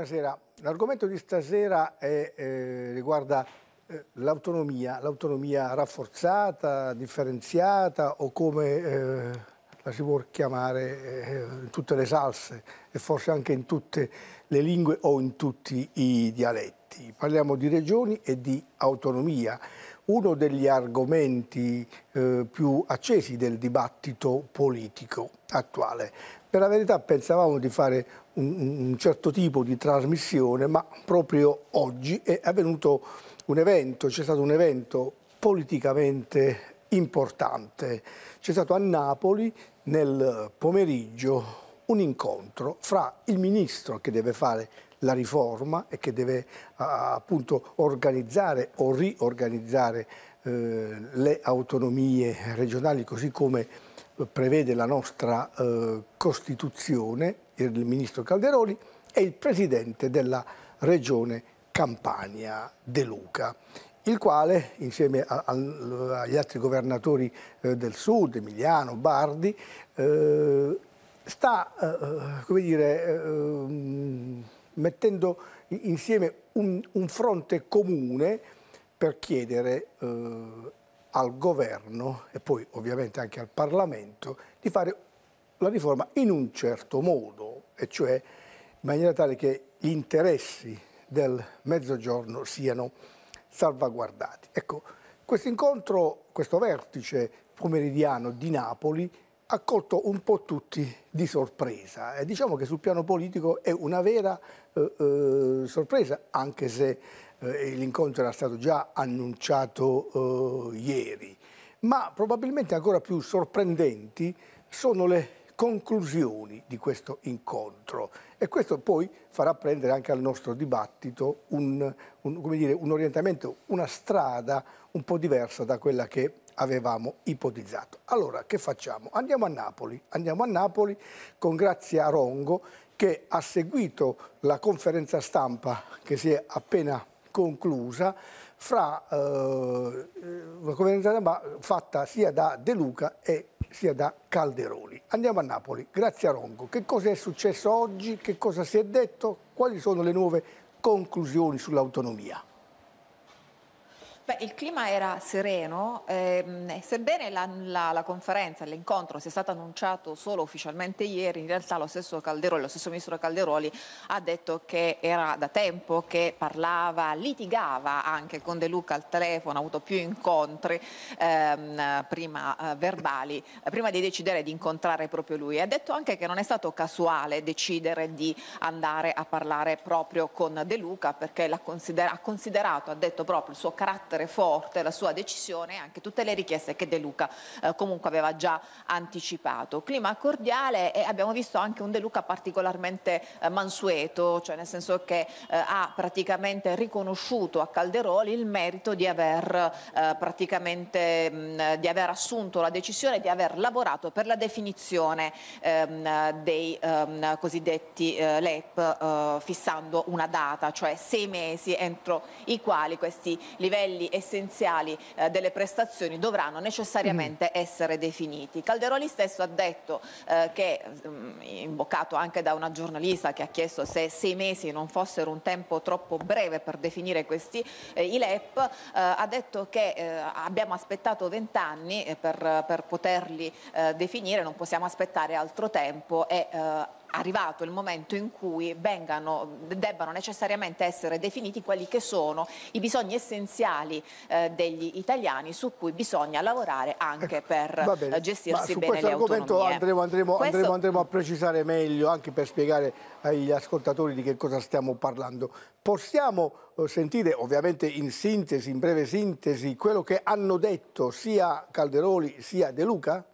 buonasera. L'argomento di stasera è, eh, riguarda eh, l'autonomia, l'autonomia rafforzata, differenziata o come eh, la si può chiamare eh, in tutte le salse e forse anche in tutte le lingue o in tutti i dialetti. Parliamo di regioni e di autonomia. Uno degli argomenti eh, più accesi del dibattito politico attuale. Per la verità pensavamo di fare un, certo tipo di trasmissione, ma proprio oggi è avvenuto un evento, c'è stato un evento politicamente importante. C'è stato a Napoli nel pomeriggio un incontro fra il ministro che deve fare la riforma e che deve appunto organizzare o riorganizzare eh, le autonomie regionali così come prevede la nostra eh, Costituzione il ministro Calderoli, e il presidente della regione Campania De Luca il quale insieme agli altri governatori eh, del sud, Emiliano, Bardi, eh, sta eh, dire, mm, mettendo insieme un, fronte comune per chiedere al governo e poi ovviamente anche al Parlamento di fare la riforma in un certo modo e cioè in maniera tale che gli interessi del Mezzogiorno siano salvaguardati. Ecco, questo incontro, questo vertice pomeridiano di Napoli ha colto un po' tutti di sorpresa e diciamo che sul piano politico è una vera eh, eh, sorpresa, anche se eh, l'incontro era stato già annunciato eh, ieri. Ma probabilmente ancora più sorprendenti sono le conclusioni di questo incontro e questo poi farà prendere anche al nostro dibattito un, un, dire, un orientamento, una strada un po' diversa da quella che avevamo ipotizzato. Allora, che facciamo? Andiamo a Napoli, andiamo a Napoli con Grazia Rongo che ha seguito la conferenza stampa che si è appena conclusa fra eh, una conferenza stampa fatta sia da De Luca e sia da Calderoni. Andiamo a Napoli, grazie a Ronco. Che cosa è successo oggi? Che cosa si è detto? Quali sono le nuove conclusioni sull'autonomia? Beh, il clima era sereno, ehm, sebbene la, la, la conferenza, l'incontro sia stato annunciato solo ufficialmente ieri, in realtà lo stesso Calderoli, lo stesso ministro Calderoli ha detto che era da tempo che parlava, litigava anche con De Luca al telefono, ha avuto più incontri ehm, prima eh, verbali, prima di decidere di incontrare proprio lui. Ha detto anche che non è stato casuale decidere di andare a parlare proprio con De Luca perché considera ha considerato, ha detto proprio il suo carattere rendere forte la sua decisione e anche tutte le richieste che De Luca eh, comunque aveva già anticipato. Clima cordiale e abbiamo visto anche un De Luca particolarmente eh, mansueto, cioè nel senso che eh, ha praticamente riconosciuto a Calderoli il merito di aver, mh, eh, mm, di aver assunto la decisione, di aver lavorato per la definizione ehm, dei ehm, cosiddetti eh, LEP eh, fissando una data, cioè sei mesi entro i quali questi livelli livelli essenziali eh, delle prestazioni dovranno necessariamente mm. essere definiti. Calderoli stesso ha detto eh, che, mh, mm, imboccato anche da una giornalista che ha chiesto se sei mesi non fossero un tempo troppo breve per definire questi eh, i LEP, eh, ha detto che eh, abbiamo aspettato vent'anni eh, per, per, poterli definire, non possiamo aspettare altro tempo e arrivato il momento in cui vengano, debbano necessariamente essere definiti quelli che sono i bisogni essenziali eh, degli italiani su cui bisogna lavorare anche ecco, per bene, eh, gestirsi bene le autonomie. Su questo andremo, andremo, questo... andremo, andremo a precisare meglio anche per spiegare agli ascoltatori di che cosa stiamo parlando. Possiamo eh, sentire ovviamente in sintesi, in breve sintesi, quello che hanno detto sia Calderoli sia De Luca?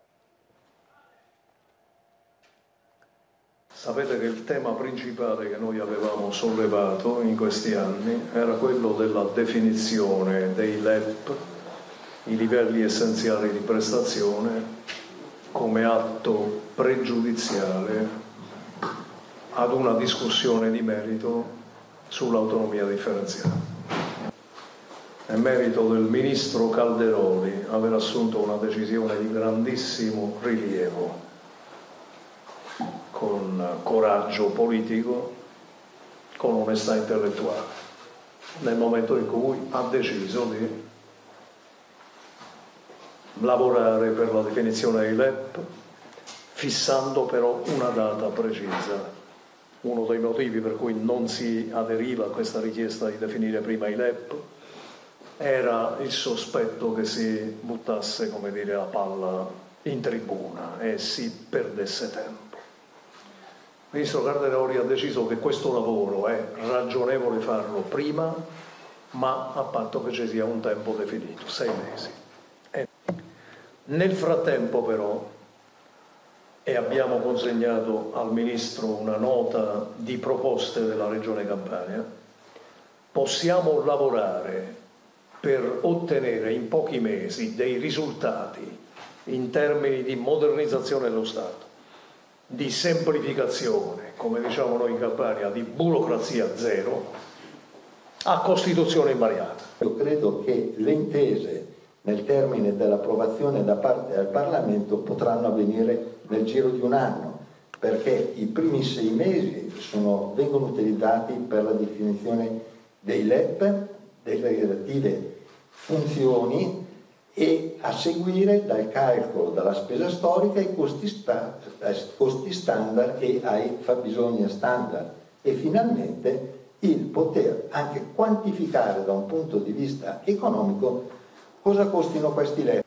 Sapete che il tema principale che noi avevamo sollevato in questi anni era quello della definizione dei LEP, i livelli essenziali di prestazione, come atto pregiudiziale ad una discussione di merito sull'autonomia differenziata. È merito del ministro Calderoli aver assunto una decisione di grandissimo rilievo con coraggio politico, con onestà intellettuale, nel momento in cui ha deciso di lavorare per la definizione dei LEP, fissando però una data precisa. Uno dei motivi per cui non si aderiva a questa richiesta di definire prima i LEP era il sospetto che si buttasse, come dire, la palla in tribuna e si perdesse tempo. Il ministro Calderoli ha deciso che questo lavoro è ragionevole farlo prima, ma a patto che ci sia un tempo definito, sei mesi. E nel frattempo però, e abbiamo consegnato al Ministro una nota di proposte della Regione Campania, possiamo lavorare per ottenere in pochi mesi dei risultati in termini di modernizzazione dello Stato di semplificazione, come diciamo noi in Campania, di burocrazia zero, a Costituzione invariata. Io credo che le intese nel termine dell'approvazione da parte del Parlamento potranno avvenire nel giro di un anno, perché i primi sei mesi sono, vengono utilizzati per la definizione dei LEP, delle relative funzioni e a seguire dal calcolo della spesa storica ai costi, sta, ai eh, costi standard e ai fabbisogni standard e finalmente il poter anche quantificare da un punto di vista economico cosa costino questi letti.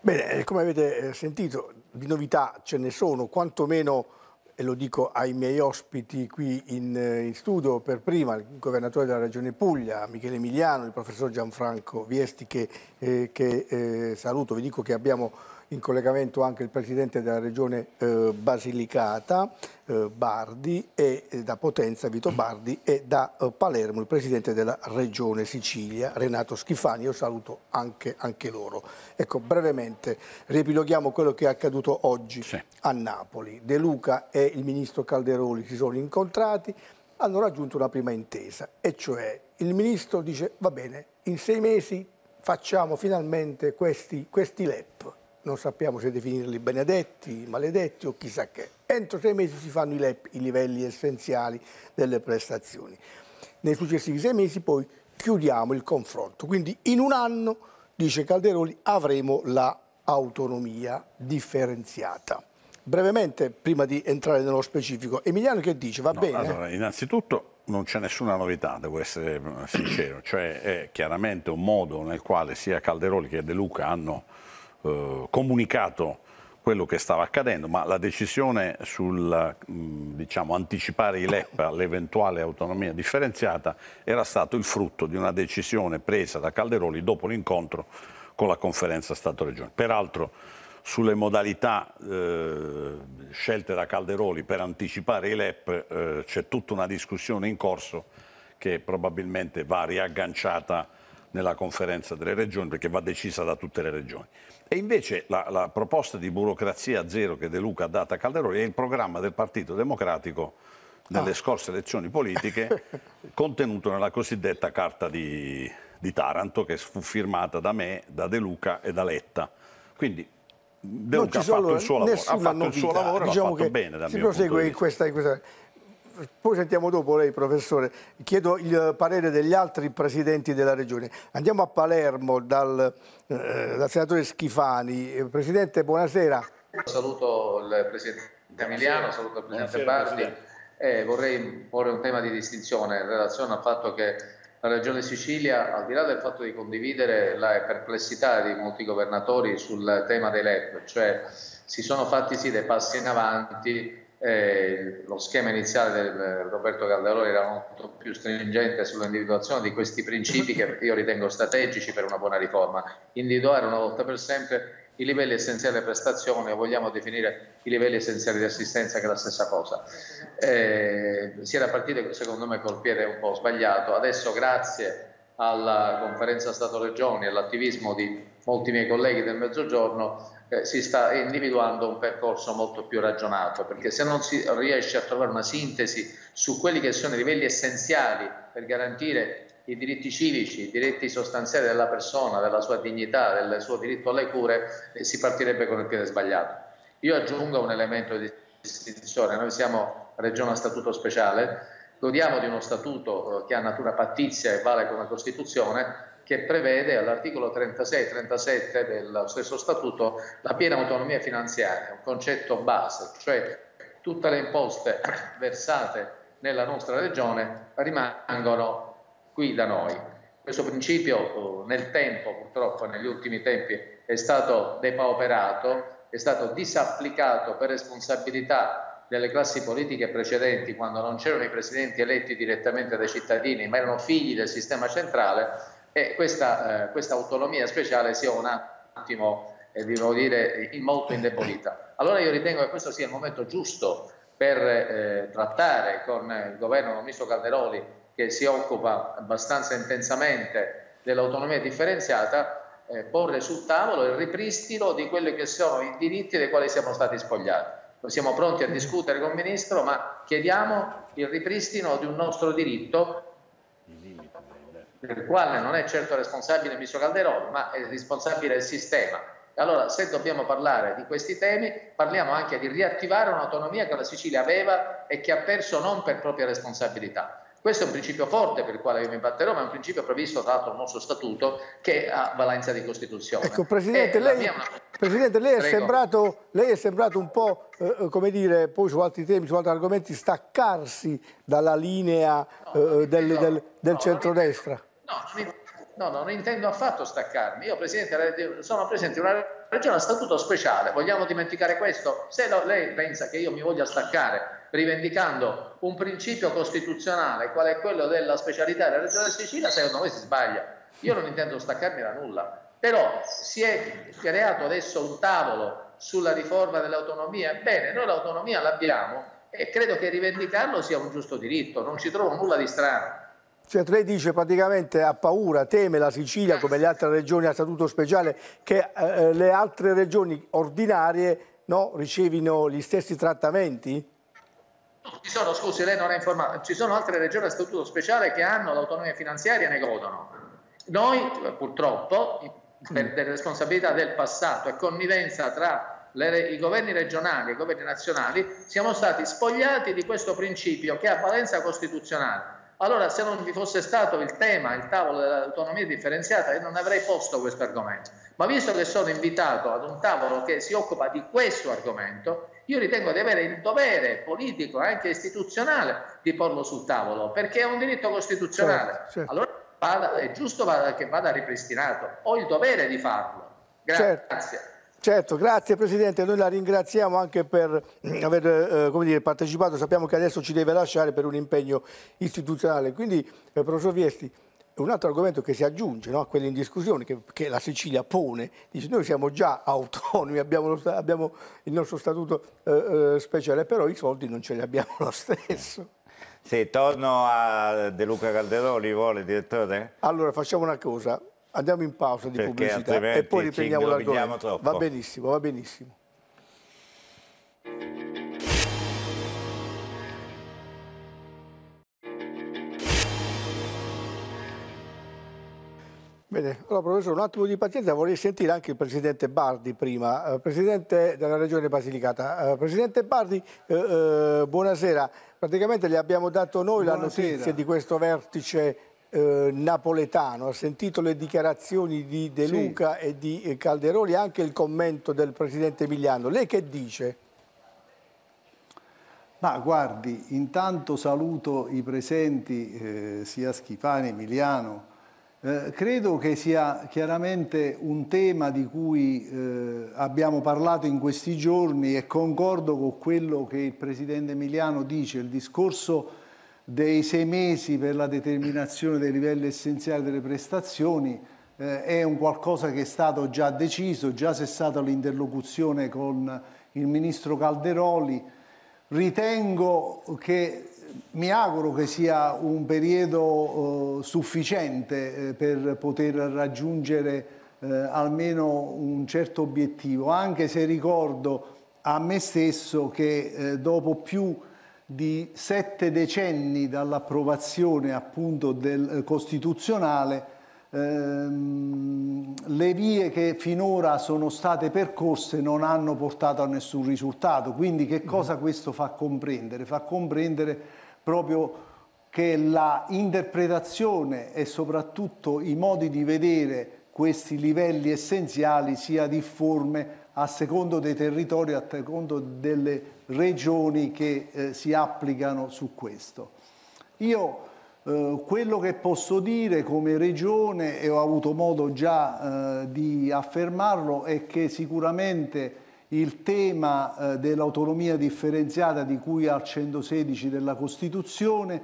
Bene, eh, come avete eh, sentito, di novità ce ne sono, quantomeno e lo dico ai miei ospiti qui in, eh, in, studio, per prima il governatore della Regione Puglia, Michele Emiliano, il professor Gianfranco Viesti che, eh, che eh, saluto, vi dico che abbiamo in collegamento anche il Presidente della Regione eh, Basilicata, eh, Bardi, e eh, da Potenza Vito Bardi e da eh, Palermo il Presidente della Regione Sicilia, Renato Schifani. Io saluto anche, anche loro. Ecco, brevemente, riepiloghiamo quello che è accaduto oggi sì. a Napoli. De Luca e il Ministro Calderoli si sono incontrati, hanno raggiunto una prima intesa, e cioè il Ministro dice va bene, in sei mesi facciamo finalmente questi, questi LEP non sappiamo se definirli benedetti, maledetti o chissà che. Entro sei mesi si fanno i, LEP, i livelli essenziali delle prestazioni. Nei successivi sei mesi poi chiudiamo il confronto. Quindi in un anno, dice Calderoli, avremo l'autonomia la differenziata. Brevemente, prima di entrare nello specifico, Emiliano che dice? Va no, bene? Allora, innanzitutto non c'è nessuna novità, devo essere sincero, cioè è chiaramente un modo nel quale sia Calderoli che De Luca hanno eh, comunicato quello che stava accadendo, ma la decisione sul mm, diciamo, anticipare i LEP all'eventuale autonomia differenziata era stato il frutto di una decisione presa da Calderoli dopo l'incontro con la conferenza Stato-Regione. Peraltro sulle modalità eh, scelte da Calderoli per anticipare i LEP eh, c'è tutta una discussione in corso che probabilmente va riagganciata nella conferenza delle regioni perché va decisa da tutte le regioni. E invece la, la proposta di burocrazia zero che De Luca ha dato a Calderoni è il programma del Partito Democratico nelle ah. scorse elezioni politiche contenuto nella cosiddetta carta di, di, Taranto che fu firmata da me, da De Luca e da Letta. Quindi De Luca ha fatto il suo lavoro, ha diciamo fatto il suo lavoro diciamo l'ha fatto bene dal si mio prosegue in questa, in questa, poi sentiamo dopo lei, professore. Chiedo il parere degli altri presidenti della regione. Andiamo a Palermo dal, eh, dal senatore Schifani. Eh, presidente, buonasera. Saluto il presidente Emiliano, saluto il presidente Bardi. Eh, vorrei porre un tema di distinzione in relazione al fatto che la Regione Sicilia, al di là del fatto di condividere la perplessità di molti governatori sul tema dei LEP, cioè si sono fatti sì dei passi in avanti, eh, lo schema iniziale del eh, Roberto Calderoli era molto più stringente sull'individuazione di questi principi che io ritengo strategici per una buona riforma. Individuare una volta per sempre i livelli essenziali di prestazione, vogliamo definire i livelli essenziali di assistenza che è la stessa cosa. Eh, si era partito secondo me col piede un po' sbagliato, adesso grazie alla conferenza Stato-Regioni e all'attivismo di molti miei colleghi del Mezzogiorno, eh, si sta individuando un percorso molto più ragionato, perché se non si riesce a trovare una sintesi su quelli che sono i livelli essenziali per garantire i diritti civici, i diritti sostanziali della persona, della sua dignità, del suo diritto alle cure, eh, si partirebbe con il piede sbagliato. Io aggiungo un elemento di distinzione, noi siamo regione a statuto speciale, godiamo di uno statuto eh, che ha natura pattizia e vale come Costituzione, che prevede all'articolo 36-37 del stesso statuto la piena autonomia finanziaria, un concetto base, cioè tutte le imposte versate nella nostra regione rimangono qui da noi. Questo principio eh, nel tempo, purtroppo negli ultimi tempi, è stato depauperato, è stato disapplicato per responsabilità delle classi politiche precedenti, quando non c'erano i presidenti eletti direttamente dai cittadini, ma erano figli del sistema centrale, e questa, eh, questa autonomia speciale sia un attimo, eh, devo dire, molto indebolita. Allora io ritengo che questo sia il momento giusto per eh, trattare con il governo Ministro Calderoli, che si occupa abbastanza intensamente dell'autonomia differenziata, eh, porre sul tavolo il ripristino di quelli che sono i diritti dei quali siamo stati spogliati. Siamo pronti a discutere con il Ministro, ma chiediamo il ripristino di un nostro diritto del quale non è certo responsabile il ministro Calderoni, ma è responsabile il sistema. Allora, se dobbiamo parlare di questi temi, parliamo anche di riattivare un'autonomia che la Sicilia aveva e che ha perso non per propria responsabilità. Questo è un principio forte per il quale io mi batterò, ma è un principio previsto tra l'altro nel nostro statuto che ha valenza di Costituzione. Ecco, Presidente, eh, lei, una... Presidente lei, è sembrato, lei, è sembrato, un po', eh, eh, come dire, poi su altri temi, su altri argomenti, staccarsi dalla linea eh, eh, del, del, del, del centrodestra. No, no, non intendo affatto staccarmi. Io presidente, sono presidente di una regione a statuto speciale. Vogliamo dimenticare questo? Se lo, lei pensa che io mi voglia staccare rivendicando un principio costituzionale, qual è quello della specialità della regione Sicilia, secondo me si sbaglia. Io non intendo staccarmi da nulla. Però si è creato adesso un tavolo sulla riforma dell'autonomia. Bene, noi l'autonomia l'abbiamo e credo che rivendicarlo sia un giusto diritto, non ci trovo nulla di strano. Certo, lei dice praticamente ha paura, teme la Sicilia come le altre regioni a statuto speciale, che eh, eh le altre regioni ordinarie no, ricevino gli stessi trattamenti? ci sono, scusi, lei non è informato, ci sono altre regioni a statuto speciale che hanno l'autonomia finanziaria e ne godono. Noi purtroppo, per mm. le responsabilità del passato e connivenza tra le, i governi regionali e i governi nazionali, siamo stati spogliati di questo principio che ha valenza costituzionale allora, se non vi fosse stato il tema, il tavolo dell'autonomia differenziata, io non avrei posto questo argomento. Ma visto che sono invitato ad un tavolo che si occupa di questo argomento, io ritengo di avere il dovere politico e anche istituzionale di porlo sul tavolo, perché è un diritto costituzionale. Certo, certo. Allora vada, è giusto che vada ripristinato, ho il dovere di farlo. Certo. Grazie. Certo. Certo, grazie Presidente, noi la ringraziamo anche per mm, aver eh, dire, partecipato, sappiamo che adesso ci deve lasciare per un impegno istituzionale, quindi eh, Professor Viesti, un altro argomento che si aggiunge no, a quello in discussione, che, che, la Sicilia pone, dice noi siamo già autonomi, abbiamo, lo, abbiamo il nostro statuto eh, eh, speciale, però i soldi non ce li abbiamo lo stesso. Sì, torno a De Luca Calderoli, vuole direttore? Allora facciamo una cosa, Andiamo in pausa di Perché pubblicità e poi riprendiamo l'argomento. Va benissimo, va benissimo. Bene, allora professore, un attimo di pazienza, vorrei sentire anche il presidente Bardi prima, eh, presidente della regione Basilicata. Eh, presidente Bardi, eh, eh, buonasera, praticamente le abbiamo dato noi buonasera. la notizia di questo vertice eh, napoletano, ha sentito le dichiarazioni di De Luca sì. e di eh, Calderoli, anche il commento del Presidente Emiliano. Lei che dice? Ma guardi, intanto saluto i presenti, eh, sia Schifani, Emiliano. Eh, credo che sia chiaramente un tema di cui eh, abbiamo parlato in questi giorni e concordo con quello che il Presidente Emiliano dice, il discorso dei sei mesi per la determinazione dei livelli essenziali delle prestazioni eh, è un qualcosa che è stato già deciso, già c'è stata l'interlocuzione con il ministro Calderoli. Ritengo che, mi auguro che sia un periodo eh, sufficiente eh, per poter raggiungere eh, almeno un certo obiettivo, anche se ricordo a me stesso che eh, dopo più di sette decenni dall'approvazione appunto del eh, costituzionale, ehm, le vie che finora sono state percorse non hanno portato a nessun risultato. Quindi che cosa mm-hmm. questo fa comprendere? Fa comprendere proprio che la interpretazione e soprattutto i modi di vedere questi livelli essenziali sia difforme a secondo dei territori, a secondo delle regioni che eh, si applicano su questo. Io eh, quello che posso dire come regione, e ho avuto modo già eh, di affermarlo, è che sicuramente il tema eh, dell'autonomia differenziata di cui al 116 della Costituzione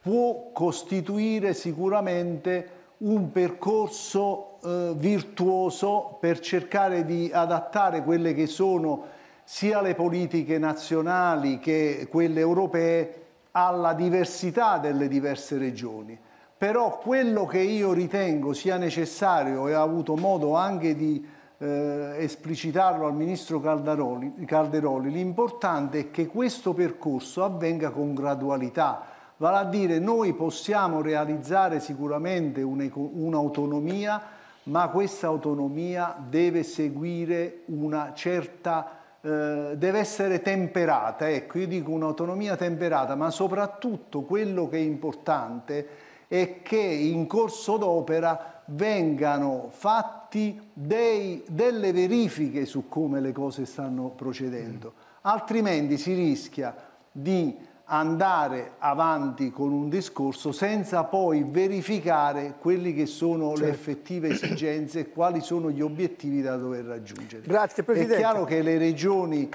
può costituire sicuramente un percorso eh, virtuoso per cercare di adattare quelle che sono sia le politiche nazionali che quelle europee alla diversità delle diverse regioni. Però quello che io ritengo sia necessario e ho avuto modo anche di eh, esplicitarlo al ministro Calderoli, Calderoli l'importante è che questo percorso avvenga con gradualità, vale a dire noi possiamo realizzare sicuramente un'autonomia, ma questa autonomia deve seguire una certa eh, deve essere temperata, ecco io dico un'autonomia temperata, ma soprattutto quello che è importante è che in corso d'opera vengano fatti dei, delle verifiche su come le cose stanno procedendo, mm. altrimenti si rischia di andare avanti con un discorso senza poi verificare quelle che sono certo. le effettive esigenze e quali sono gli obiettivi da dover raggiungere. Grazie Presidente. È chiaro che le regioni,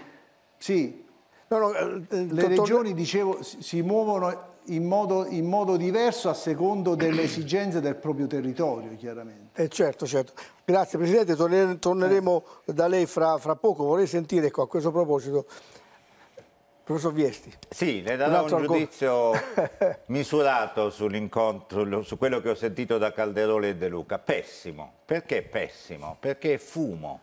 sì, no, no, eh, le regioni dicevo, si muovono in modo, in modo, diverso a secondo delle esigenze del proprio territorio, chiaramente. Eh certo, certo. Grazie Presidente, torneremo eh. da lei fra, fra poco. Vorrei sentire ecco, a questo proposito Professor Viesti. Sì, le darò un, un giudizio misurato sull'incontro, su quello che ho sentito da Calderone e De Luca. Pessimo. Perché pessimo? Perché è fumo,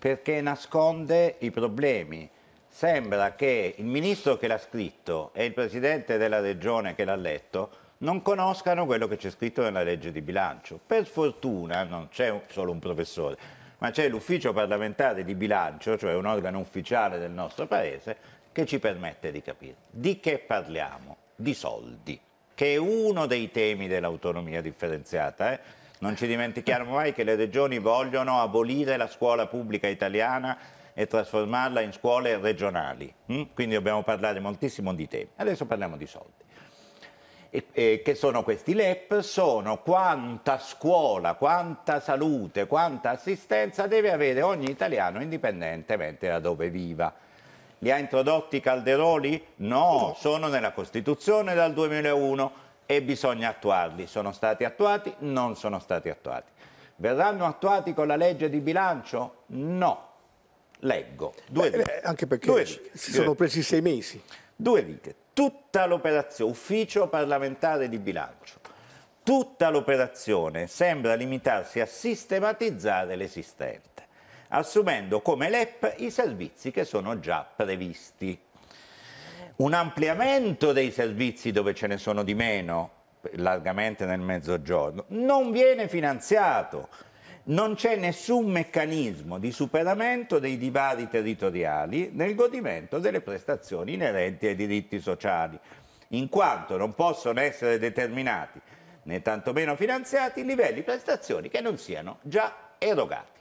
perché nasconde i problemi. Sembra che il ministro che l'ha scritto e il presidente della regione che l'ha letto non conoscano quello che c'è scritto nella legge di bilancio. Per fortuna non c'è solo un professore, ma c'è l'ufficio parlamentare di bilancio, cioè un organo ufficiale del nostro paese, che ci permette di capire di che parliamo, di soldi, che è uno dei temi dell'autonomia differenziata. Eh? Non ci dimentichiamo mai che le regioni vogliono abolire la scuola pubblica italiana e trasformarla in scuole regionali, hm? quindi dobbiamo parlare moltissimo di temi. Adesso parliamo di soldi. E, e, che sono questi LEP? Sono quanta scuola, quanta salute, quanta assistenza deve avere ogni italiano indipendentemente da dove viva. Li ha introdotti Calderoli? No, sono nella Costituzione dal 2001 e bisogna attuarli. Sono stati attuati? Non sono stati attuati. Verranno attuati con la legge di bilancio? No. Leggo. Due beh, beh, anche perché Due righe. si sono presi sei mesi. Due righe. Tutta l'operazione, ufficio parlamentare di bilancio, tutta l'operazione sembra limitarsi a sistematizzare l'esistente assumendo come LEP i servizi che sono già previsti. Un ampliamento dei servizi dove ce ne sono di meno, largamente nel mezzogiorno, non viene finanziato. Non c'è nessun meccanismo di superamento dei divari territoriali nel godimento delle prestazioni inerenti ai diritti sociali, in quanto non possono essere determinati né tantomeno finanziati livelli di prestazioni che non siano già erogati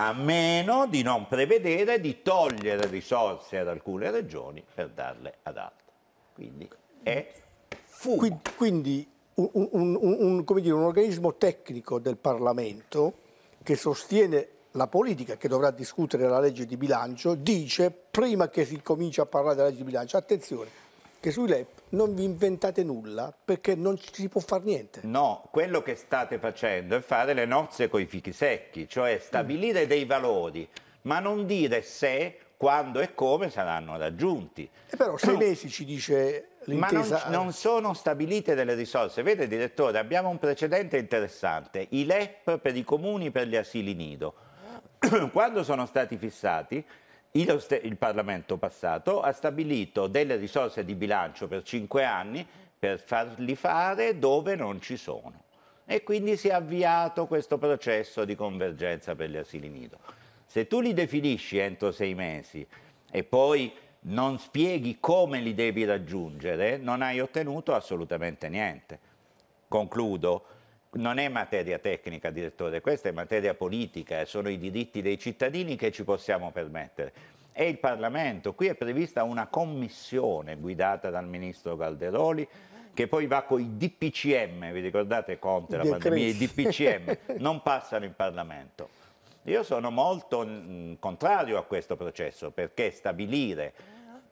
a meno di non prevedere di togliere risorse ad alcune regioni per darle ad altre. Quindi è fumo. Quindi, quindi un, un, un, dire, un organismo tecnico del Parlamento che sostiene la politica che dovrà discutere la legge di bilancio dice prima che si cominci a parlare della legge di bilancio attenzione che sui LEP non vi inventate nulla perché non ci si può fare niente. No, quello che state facendo è fare le nozze coi fichi secchi, cioè stabilire dei valori, ma non dire se, quando e come saranno raggiunti. E però sei mesi ci dice ma non, non, sono stabilite delle risorse. Vede, direttore, abbiamo un precedente interessante, i LEP per i comuni per gli asili nido. Quando sono stati fissati, il, il Parlamento passato ha stabilito delle risorse di bilancio per cinque anni per farli fare dove non ci sono. E quindi si è avviato questo processo di convergenza per gli asili nido. Se tu li definisci entro sei mesi e poi non spieghi come li devi raggiungere, non hai ottenuto assolutamente niente. Concludo non è materia tecnica, direttore, questa è materia politica, eh, sono i diritti dei cittadini che ci possiamo permettere. È il Parlamento, qui è prevista una commissione guidata dal ministro Calderoli che poi va con i DPCM, vi ricordate Conte, la pandemia, i DPCM non passano in Parlamento. Io sono molto mm, contrario a questo processo perché stabilire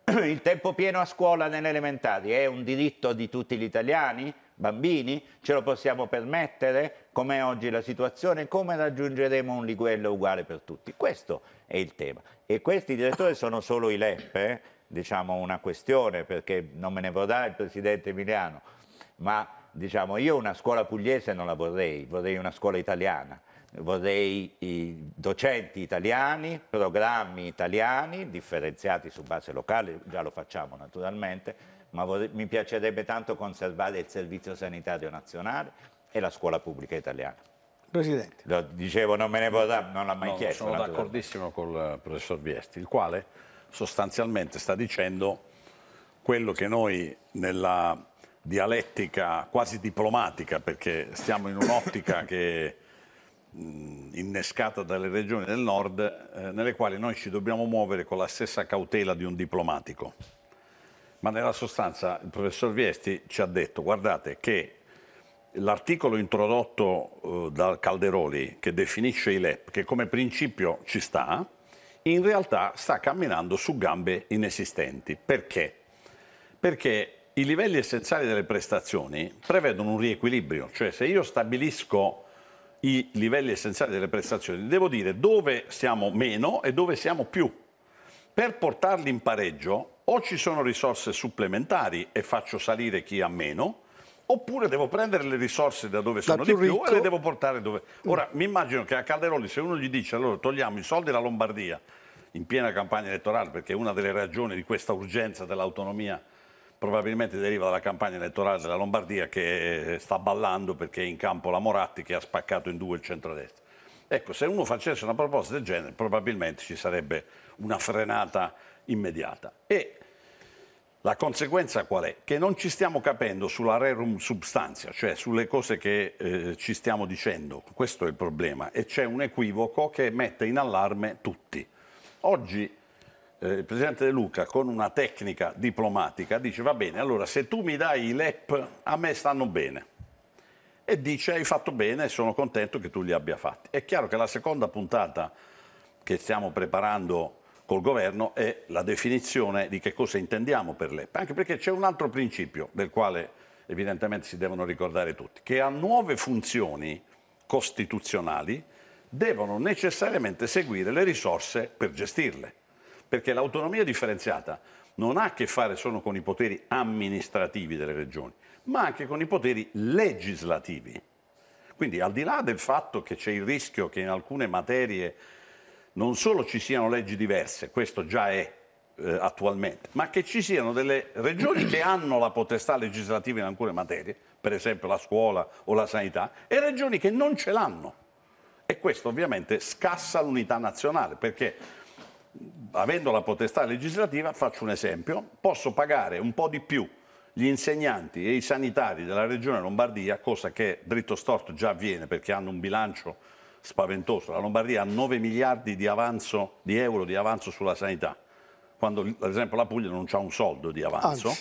il tempo pieno a scuola nelle elementari è un diritto di tutti gli italiani? bambini? Ce lo possiamo permettere? Com'è oggi la situazione? Come raggiungeremo un livello uguale per tutti? Questo è il tema. E questi direttori sono solo i LEP, eh? diciamo una questione, perché non me ne vorrà il presidente Emiliano, ma diciamo io una scuola pugliese non la vorrei, vorrei una scuola italiana vorrei i docenti italiani, programmi italiani differenziati su base locale, già lo facciamo naturalmente, ma mi piacerebbe tanto conservare il Servizio Sanitario Nazionale e la scuola pubblica italiana. Presidente. Lo dicevo, non me ne vorrà, non l'ha mai no, chiesto. Sono d'accordissimo con il eh, professor Viesti, il quale sostanzialmente sta dicendo quello che noi nella dialettica quasi diplomatica, perché stiamo in un'ottica che innescata dalle regioni del nord, eh, nelle quali noi ci dobbiamo muovere con la stessa cautela di un diplomatico ma nella sostanza il professor Viesti ci ha detto, guardate che l'articolo introdotto eh, da Calderoli che definisce i LEP, che come principio ci sta, in realtà sta camminando su gambe inesistenti. Perché? Perché i livelli essenziali delle prestazioni prevedono un riequilibrio, cioè se io stabilisco i livelli essenziali delle prestazioni, devo dire dove siamo meno e dove siamo più. Per portarli in pareggio o ci sono risorse supplementari e faccio salire chi ha meno, oppure devo prendere le risorse da dove sono da più di più ricco. e le devo portare dove... Mm. Ora, mi immagino che a Calderoli se uno gli dice allora togliamo i soldi alla Lombardia in piena campagna elettorale, perché una delle ragioni di questa urgenza dell'autonomia probabilmente deriva dalla campagna elettorale della Lombardia che eh, sta ballando perché è in campo la Moratti che ha spaccato in due il centrodestra. Ecco, se uno facesse una proposta del genere probabilmente ci sarebbe una frenata immediata. E la conseguenza qual è? Che non ci stiamo capendo sulla rerum substantia, cioè sulle cose che eh, ci stiamo dicendo. Questo è il problema. E c'è un equivoco che mette in allarme tutti. Oggi eh, il presidente De Luca, con una tecnica diplomatica, dice: Va bene, allora se tu mi dai i LEP, a me stanno bene e dice hai fatto bene sono contento che tu li abbia fatti. È chiaro che la seconda puntata che stiamo preparando col governo è la definizione di che cosa intendiamo per l'EP, anche perché c'è un altro principio del quale evidentemente si devono ricordare tutti, che a nuove funzioni costituzionali devono necessariamente seguire le risorse per gestirle, perché l'autonomia differenziata non ha a che fare solo con i poteri amministrativi delle regioni, ma anche con i poteri legislativi. Quindi al di là del fatto che c'è il rischio che in alcune materie non solo ci siano leggi diverse, questo già è eh, attualmente, ma che ci siano delle regioni che hanno la potestà legislativa in alcune materie, per esempio la scuola o la sanità, e regioni che non ce l'hanno. E questo ovviamente scassa l'unità nazionale, perché avendo la potestà legislativa, faccio un esempio, posso pagare un po' di più gli insegnanti e i sanitari della regione Lombardia, cosa che dritto storto già avviene perché hanno un bilancio spaventoso. La Lombardia ha 9 miliardi di, avanzo, di euro di avanzo sulla sanità, quando ad esempio la Puglia non ha un soldo di avanzo.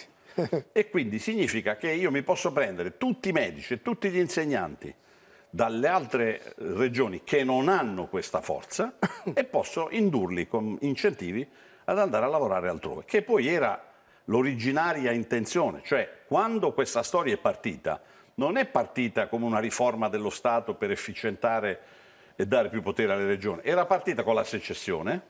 e quindi significa che io mi posso prendere tutti i medici e tutti gli insegnanti dalle altre eh, regioni che non hanno questa forza e posso indurli con incentivi ad andare a lavorare altrove, che poi era l'originaria intenzione, cioè quando questa storia è partita, non è partita come una riforma dello Stato per efficientare e dare più potere alle regioni. Era partita con la secessione,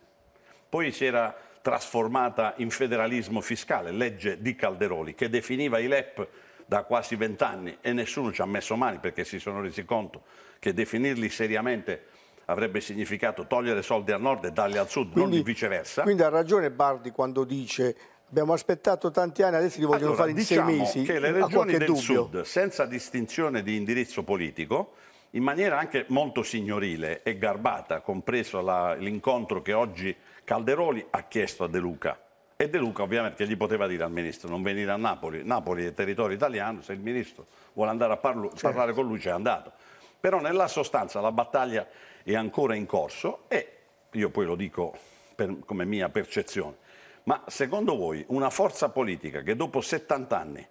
poi si era trasformata in federalismo fiscale, legge di Calderoli, che definiva i LEP da quasi vent'anni e nessuno ci ha messo mani perché si sono resi conto che definirli seriamente avrebbe significato togliere soldi al nord e darli al sud, quindi, non viceversa. Quindi ha ragione Bardi quando dice abbiamo aspettato tanti anni, adesso li vogliono allora, fare in diciamo sei mesi. che le regioni del dubbio. sud, senza distinzione di indirizzo politico, in maniera anche molto signorile e garbata, compreso l'incontro che oggi Calderoli ha chiesto a De Luca. E De Luca ovviamente gli poteva dire al ministro non venire a Napoli, Napoli è territorio italiano, se il ministro vuole andare a parlo, certo. parlare con lui c'è andato. Però nella sostanza la battaglia è ancora in corso e io poi lo dico per, come mia percezione, ma secondo voi una forza politica che dopo 70 anni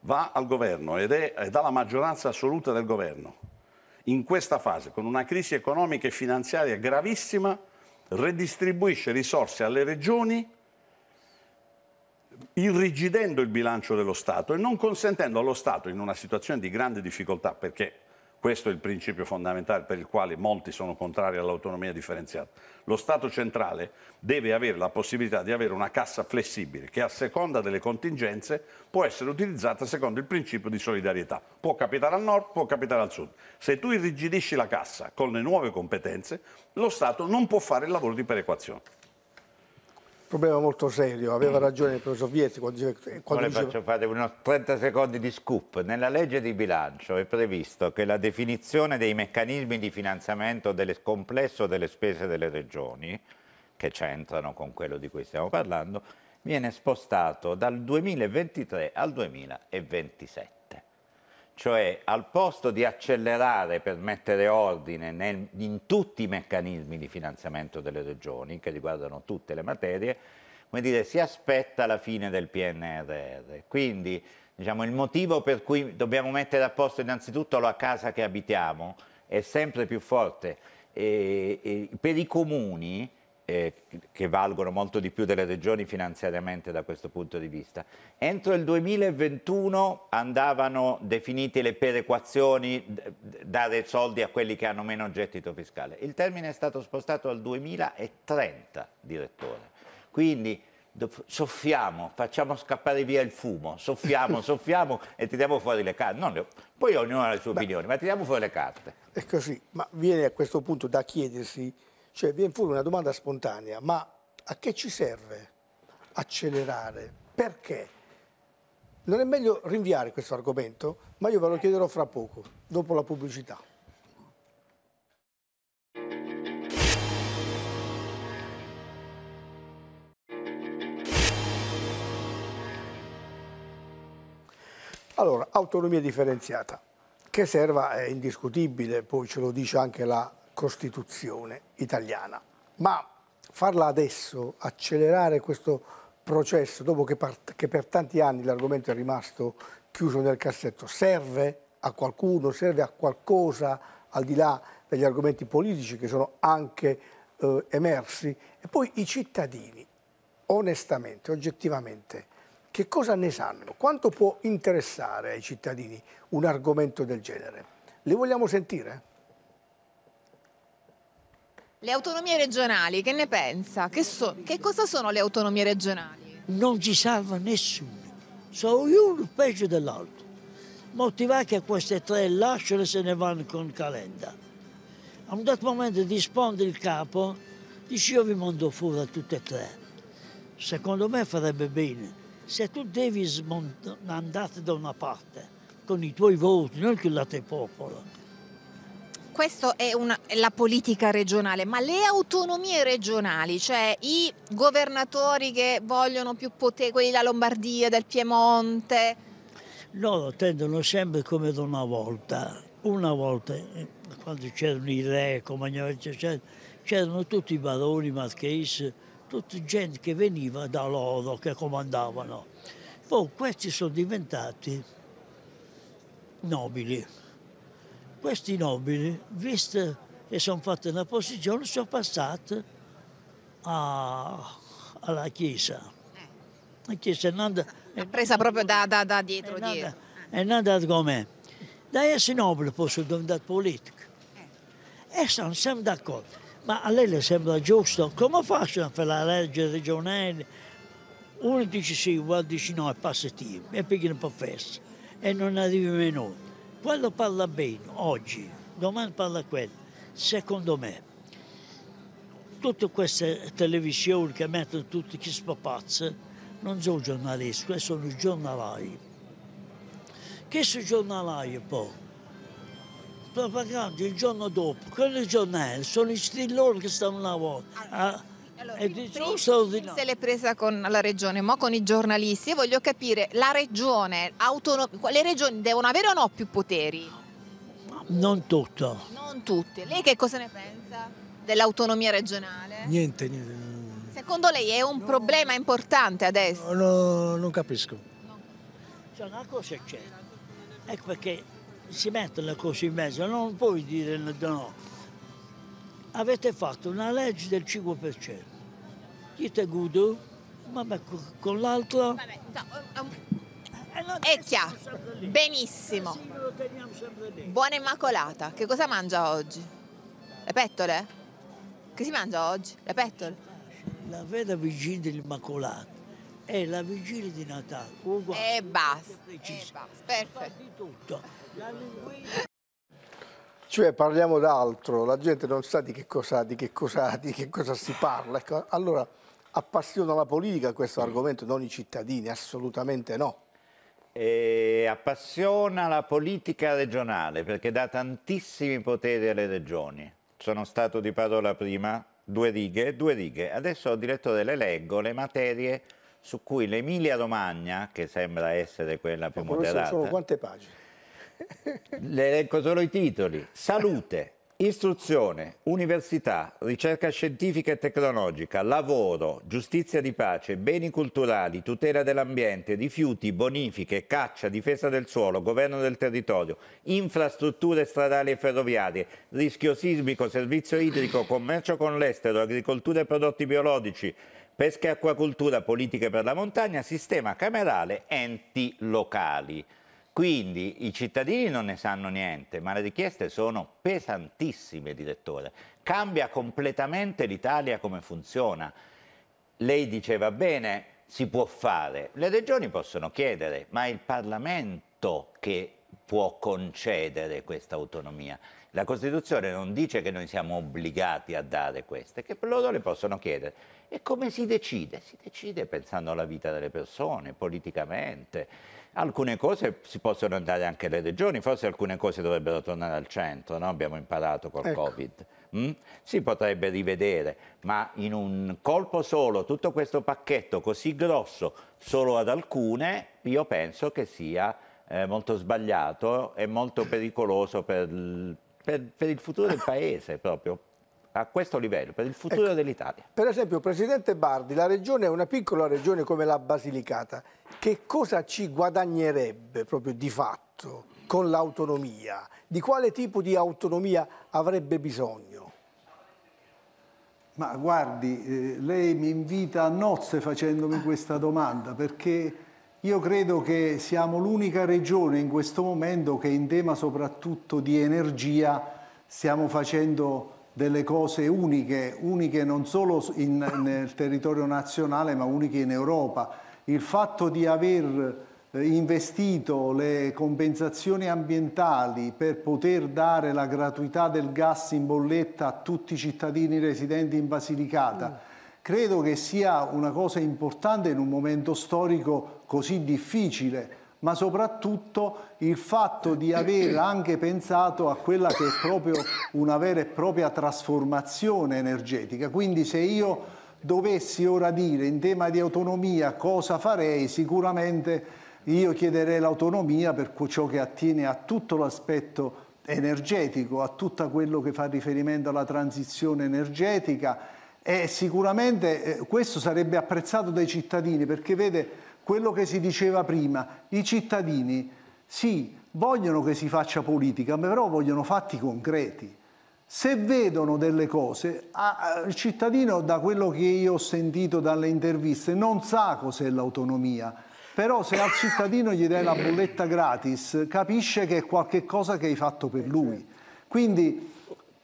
va al governo ed è, è dalla maggioranza assoluta del governo, in questa fase, con una crisi economica e finanziaria gravissima, redistribuisce risorse alle regioni irrigidendo il bilancio dello Stato e non consentendo allo Stato, in una situazione di grande difficoltà, perché questo è il principio fondamentale per il quale molti sono contrari all'autonomia differenziata. Lo Stato centrale deve avere la possibilità di avere una cassa flessibile che a seconda delle contingenze può essere utilizzata secondo il principio di solidarietà. Può capitare al nord, può capitare al sud. Se tu irrigidisci la cassa con le nuove competenze, lo Stato non può fare il lavoro di perequazione problema molto serio, aveva mm. ragione il professor Vietti quando diceva... Quando diceva... faccio fare unos 30 secondi di scoop. Nella legge di bilancio è previsto che la definizione dei meccanismi di finanziamento del complesso delle spese delle regioni, che c'entrano con quello di cui stiamo parlando, viene spostato dal 2023 al 2027. Cioè, al posto di accelerare per mettere ordine nel, in tutti i meccanismi di finanziamento delle regioni, che riguardano tutte le materie, come dire, si aspetta la fine del PNRR. Quindi, diciamo, il motivo per cui dobbiamo mettere a posto innanzitutto la casa che abitiamo è sempre più forte. E, e per i comuni che valgono molto di più delle regioni finanziariamente da questo punto di vista. Entro il 2021 andavano definite le perequazioni, dare soldi a quelli che hanno meno gettito fiscale. Il termine è stato spostato al 2030, direttore. Quindi soffiamo, facciamo scappare via il fumo, soffiamo, soffiamo e tiriamo fuori le carte. Non, poi ognuno ha le sue Beh, opinioni, ma tiriamo fuori le carte. È così, ma viene a questo punto da chiedersi cioè viene fuori una domanda spontanea, ma a che ci serve accelerare? Perché? Non è meglio rinviare questo argomento, ma io ve lo chiederò fra poco, dopo la pubblicità. Allora, autonomia differenziata. Che serva è indiscutibile, poi ce lo dice anche la Costituzione italiana. Ma farla adesso, accelerare questo processo, dopo che, che per tanti anni l'argomento è rimasto chiuso nel cassetto, serve a qualcuno, serve a qualcosa, al di là degli argomenti politici che sono anche eh, emersi. E poi i cittadini, onestamente, oggettivamente, che cosa ne sanno? Quanto può interessare ai cittadini un argomento del genere? Li vogliamo sentire? Le autonomie regionali, che ne pensa? Che, so che cosa sono le autonomie regionali? Non ci salva nessuno, sono uno peggio dell'altro. Motiva che queste tre lasciano e se ne vanno con calenda. A un dato momento risponde il capo, dice io vi mando fuori a tutte e tre. Secondo me farebbe bene. Se tu devi andare da una parte con i tuoi voti, non con la te popolo, questa è, è, la politica regionale, ma le autonomie regionali, cioè i governatori che vogliono più potere, quelli della Lombardia, del Piemonte? Loro tendono sempre come da una volta, una volta eh, quando c'erano i re, c'erano tutti i baroni, i marchesi, tutta gente che veniva da loro, che comandavano. Poi questi sono diventati nobili questi nobili, visto che sono fatti una posizione, sono passati a, alla chiesa. La chiesa è nata... È presa proprio da, da, da dietro. È nata, come? Da essere nobili poi sono diventati politici. Eh. E sono sempre d'accordo. Ma a lei le sembra giusto? Come faccio a fare la legge regionale? Uno dice sì, uno dice no, è passativo, è perché non può fare e non arriva venuto. Quello parla bene oggi, domani parla quello. Secondo me, tutte queste televisioni che mettono tutti chi spapazza non sono giornalisti, sono giornalai. Che sono giornalai poi? Propaganda il giorno dopo, quelli giornali sono i loro che stanno lavorando. Allora, eh, se l'è presa con la regione, ma con i giornalisti, e voglio capire, la regione, autonom- le regioni devono avere o no più poteri? Non tutto. Non tutte. Lei che cosa ne pensa dell'autonomia regionale? Niente, niente. Secondo lei è un no. problema importante adesso? No, no non capisco. No. Cioè, una cosa c'è. Ecco perché si mettono le cose in mezzo, non puoi dire no. Avete fatto una legge del 5%. Chi te gudo? Vabbè, con l'altro... Vabbè, no, eh, um, eh, è chiaro, benissimo. Buona Immacolata, che cosa mangia oggi? Le pettole? Che si mangia oggi? Le pettole? La vera vigilia dell'Immacolata è la vigilia di Natale. Uguale, e basta, e basta, perfetto. Di tutto. Cioè parliamo d'altro, la gente non sa di che cosa, di che cosa, di che cosa si parla. Ecco, Allora appassiona la politica questo mm. argomento, non i cittadini, assolutamente no. E appassiona la politica regionale perché dà tantissimi poteri alle regioni. Sono stato di parola prima, due righe, due righe. Adesso direttore le leggo le materie su cui l'Emilia Romagna, che sembra essere quella più moderata... Sono quante pagine? Le leggo solo i titoli. Salute. Istruzione, università, ricerca scientifica e tecnologica, lavoro, giustizia di pace, beni culturali, tutela dell'ambiente, rifiuti, bonifiche, caccia, difesa del suolo, governo del territorio, infrastrutture stradali e ferroviarie, rischio sismico, servizio idrico, commercio con l'estero, agricoltura e prodotti biologici, pesca e acquacultura, politiche per la montagna, sistema camerale, enti locali. Quindi i cittadini non ne sanno niente, ma le richieste sono pesantissime, direttore. Cambia completamente l'Italia come funziona. Lei diceva bene, si può fare, le regioni possono chiedere, ma è il Parlamento che può concedere questa autonomia. La Costituzione non dice che noi siamo obbligati a dare queste, che loro le possono chiedere. E come si decide? Si decide pensando alla vita delle persone, politicamente Alcune cose si possono andare anche alle regioni, forse alcune cose dovrebbero tornare al centro, no? abbiamo imparato col ecco. Covid. Mm? Si potrebbe rivedere, ma in un colpo solo tutto questo pacchetto così grosso solo ad alcune, io penso che sia eh, molto sbagliato e molto pericoloso per, per, per il futuro del Paese proprio a questo livello, per il futuro ecco, dell'Italia? Per esempio, Presidente Bardi, la regione è una piccola regione come la Basilicata, che cosa ci guadagnerebbe proprio di fatto con l'autonomia? Di quale tipo di autonomia avrebbe bisogno? Ma guardi, eh, lei mi invita a nozze facendomi questa domanda, perché io credo che siamo l'unica regione in questo momento che in tema soprattutto di energia stiamo facendo delle cose uniche, uniche non solo in, nel territorio nazionale ma uniche in Europa. Il fatto di aver eh, investito le compensazioni ambientali per poter dare la gratuità del gas in bolletta a tutti i cittadini residenti in Basilicata. Mm. Credo che sia una cosa importante in un momento storico così difficile ma soprattutto il fatto di aver anche pensato a quella che è proprio una vera e propria trasformazione energetica. Quindi se io dovessi ora dire in tema di autonomia cosa farei, sicuramente io chiederei l'autonomia per ciò che attiene a tutto l'aspetto energetico, a tutto quello che fa riferimento alla transizione energetica e sicuramente eh, questo sarebbe apprezzato dai cittadini perché vede quello che si diceva prima, i cittadini sì, vogliono che si faccia politica, ma però vogliono fatti concreti. Se vedono delle cose, il cittadino da quello che io ho sentito dalle interviste non sa cos'è l'autonomia, però se al cittadino gli dai la bolletta gratis capisce che è qualcosa che hai fatto per lui. Quindi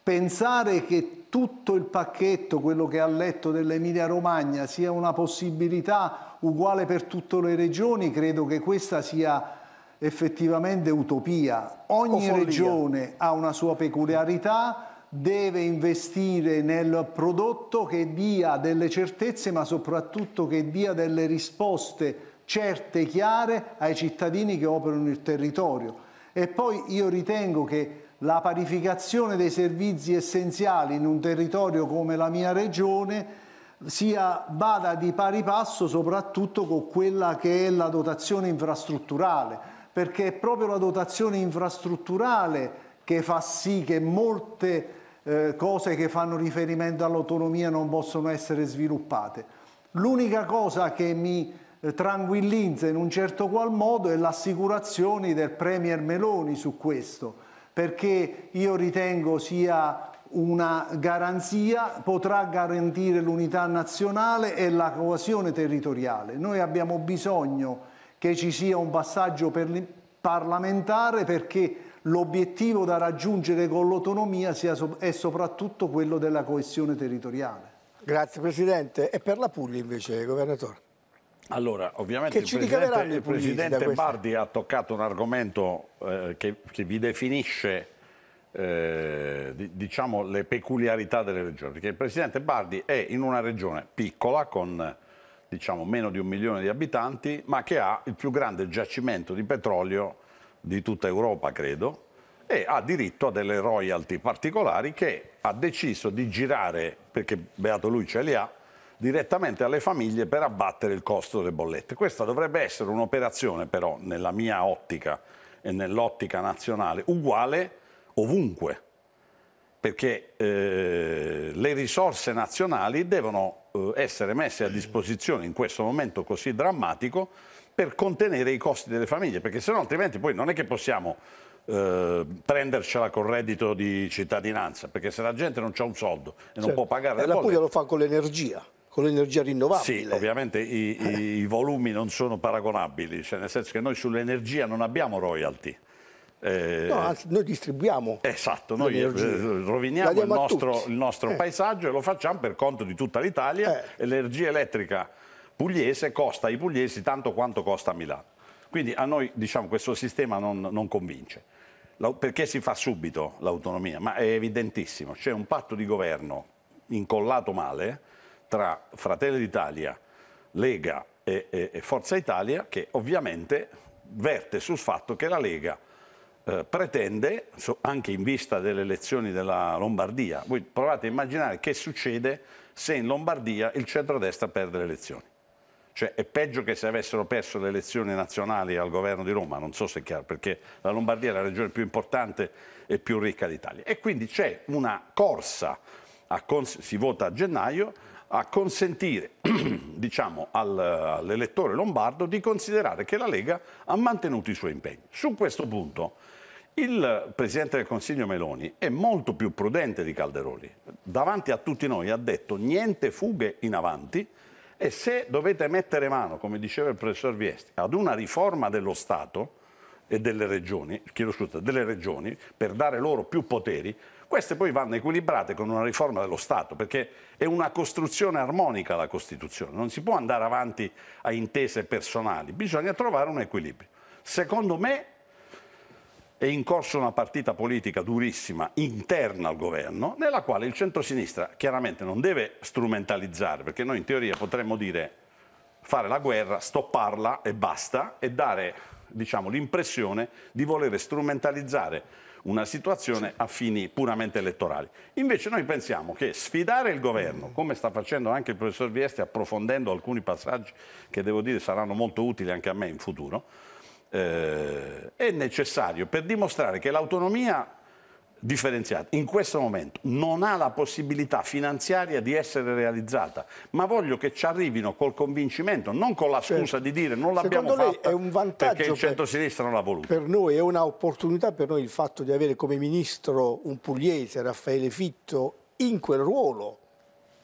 pensare che tutto il pacchetto, quello che ha letto dell'Emilia Romagna, sia una possibilità uguale per tutte le regioni, credo che questa sia effettivamente utopia. Ogni regione ha una sua peculiarità, deve investire nel prodotto che dia delle certezze ma soprattutto che dia delle risposte certe, e chiare ai cittadini che operano il territorio. E poi io ritengo che la parificazione dei servizi essenziali in un territorio come la mia regione sia, vada di pari passo soprattutto con quella che è la dotazione infrastrutturale, perché è proprio la dotazione infrastrutturale che fa sì che molte eh, cose che fanno riferimento all'autonomia non possono essere sviluppate. L'unica cosa che mi eh, tranquillizza in un certo qual modo è l'assicurazione del Premier Meloni su questo, perché io ritengo sia una garanzia, potrà garantire l'unità nazionale e la coesione territoriale. Noi abbiamo bisogno che ci sia un passaggio per parlamentare perché l'obiettivo da raggiungere con l'autonomia è soprattutto quello della coesione territoriale. Grazie Presidente. E per la Puglia invece, Governatore? Allora, ovviamente il Presidente, il Presidente Bardi ha toccato un argomento eh, che, che vi definisce eh, diciamo, le peculiarità delle regioni, perché il Presidente Bardi è in una regione piccola con diciamo, meno di un milione di abitanti, ma che ha il più grande giacimento di petrolio di tutta Europa, credo, e ha diritto a delle royalty particolari che ha deciso di girare, perché beato lui ce li ha, direttamente alle famiglie per abbattere il costo delle bollette. Questa dovrebbe essere un'operazione però, nella mia ottica e nell'ottica nazionale, uguale ovunque, perché eh, le risorse nazionali devono eh, essere messe a disposizione in questo momento così drammatico per contenere i costi delle famiglie, perché se no altrimenti poi non è che possiamo eh, prendercela col reddito di cittadinanza, perché se la gente non ha un soldo e certo. non può pagare... E la Puglia lo fa con l'energia con l'energia rinnovabile. Sì, ovviamente i, i, i, volumi non sono paragonabili, cioè nel senso che noi sull'energia non abbiamo royalty. Eh, no, noi distribuiamo. Esatto, noi eh, roviniamo il nostro, il nostro eh. paesaggio e lo facciamo per conto di tutta l'Italia. Eh. L'energia elettrica pugliese costa ai pugliesi tanto quanto costa a Milano. Quindi a noi diciamo, questo sistema non, non convince. La, perché si fa subito l'autonomia? Ma è evidentissimo, c'è un patto di governo incollato male tra Fratelli d'Italia, Lega e, e, e Forza Italia che ovviamente verte sul fatto che la Lega eh, pretende, anche in vista delle elezioni della Lombardia, voi provate a immaginare che succede se in Lombardia il centrodestra perde le elezioni. Cioè è peggio che se avessero perso le elezioni nazionali al governo di Roma, non so se è chiaro, perché la Lombardia è la regione più importante e più ricca d'Italia. E quindi c'è una corsa, si vota a gennaio, a consentire diciamo, al, all'elettore lombardo di considerare che la Lega ha mantenuto i suoi impegni. Su questo punto il Presidente del Consiglio Meloni è molto più prudente di Calderoli. Davanti a tutti noi ha detto niente fughe in avanti e se dovete mettere mano, come diceva il professor Viesti, ad una riforma dello Stato e delle regioni, scusa, delle regioni per dare loro più poteri, queste poi vanno equilibrate con una riforma dello Stato, perché è una costruzione armonica la Costituzione, non si può andare avanti a intese personali, bisogna trovare un equilibrio. Secondo me è in corso una partita politica durissima interna al governo, nella quale il centrosinistra chiaramente non deve strumentalizzare, perché noi in teoria potremmo dire fare la guerra, stopparla e basta, e dare diciamo, l'impressione di voler strumentalizzare una situazione a fini puramente elettorali. Invece noi pensiamo che sfidare il governo, come sta facendo anche il professor Viesti approfondendo alcuni passaggi che devo dire saranno molto utili anche a me in futuro, eh, è necessario per dimostrare che l'autonomia differenziata in questo momento non ha la possibilità finanziaria di essere realizzata, ma voglio che ci arrivino col convincimento, non con la scusa certo. di dire non l'abbiamo fatto perché il centro-sinistra per, non l'ha voluto. Per noi è un'opportunità per noi il fatto di avere come ministro un pugliese, Raffaele Fitto, in quel ruolo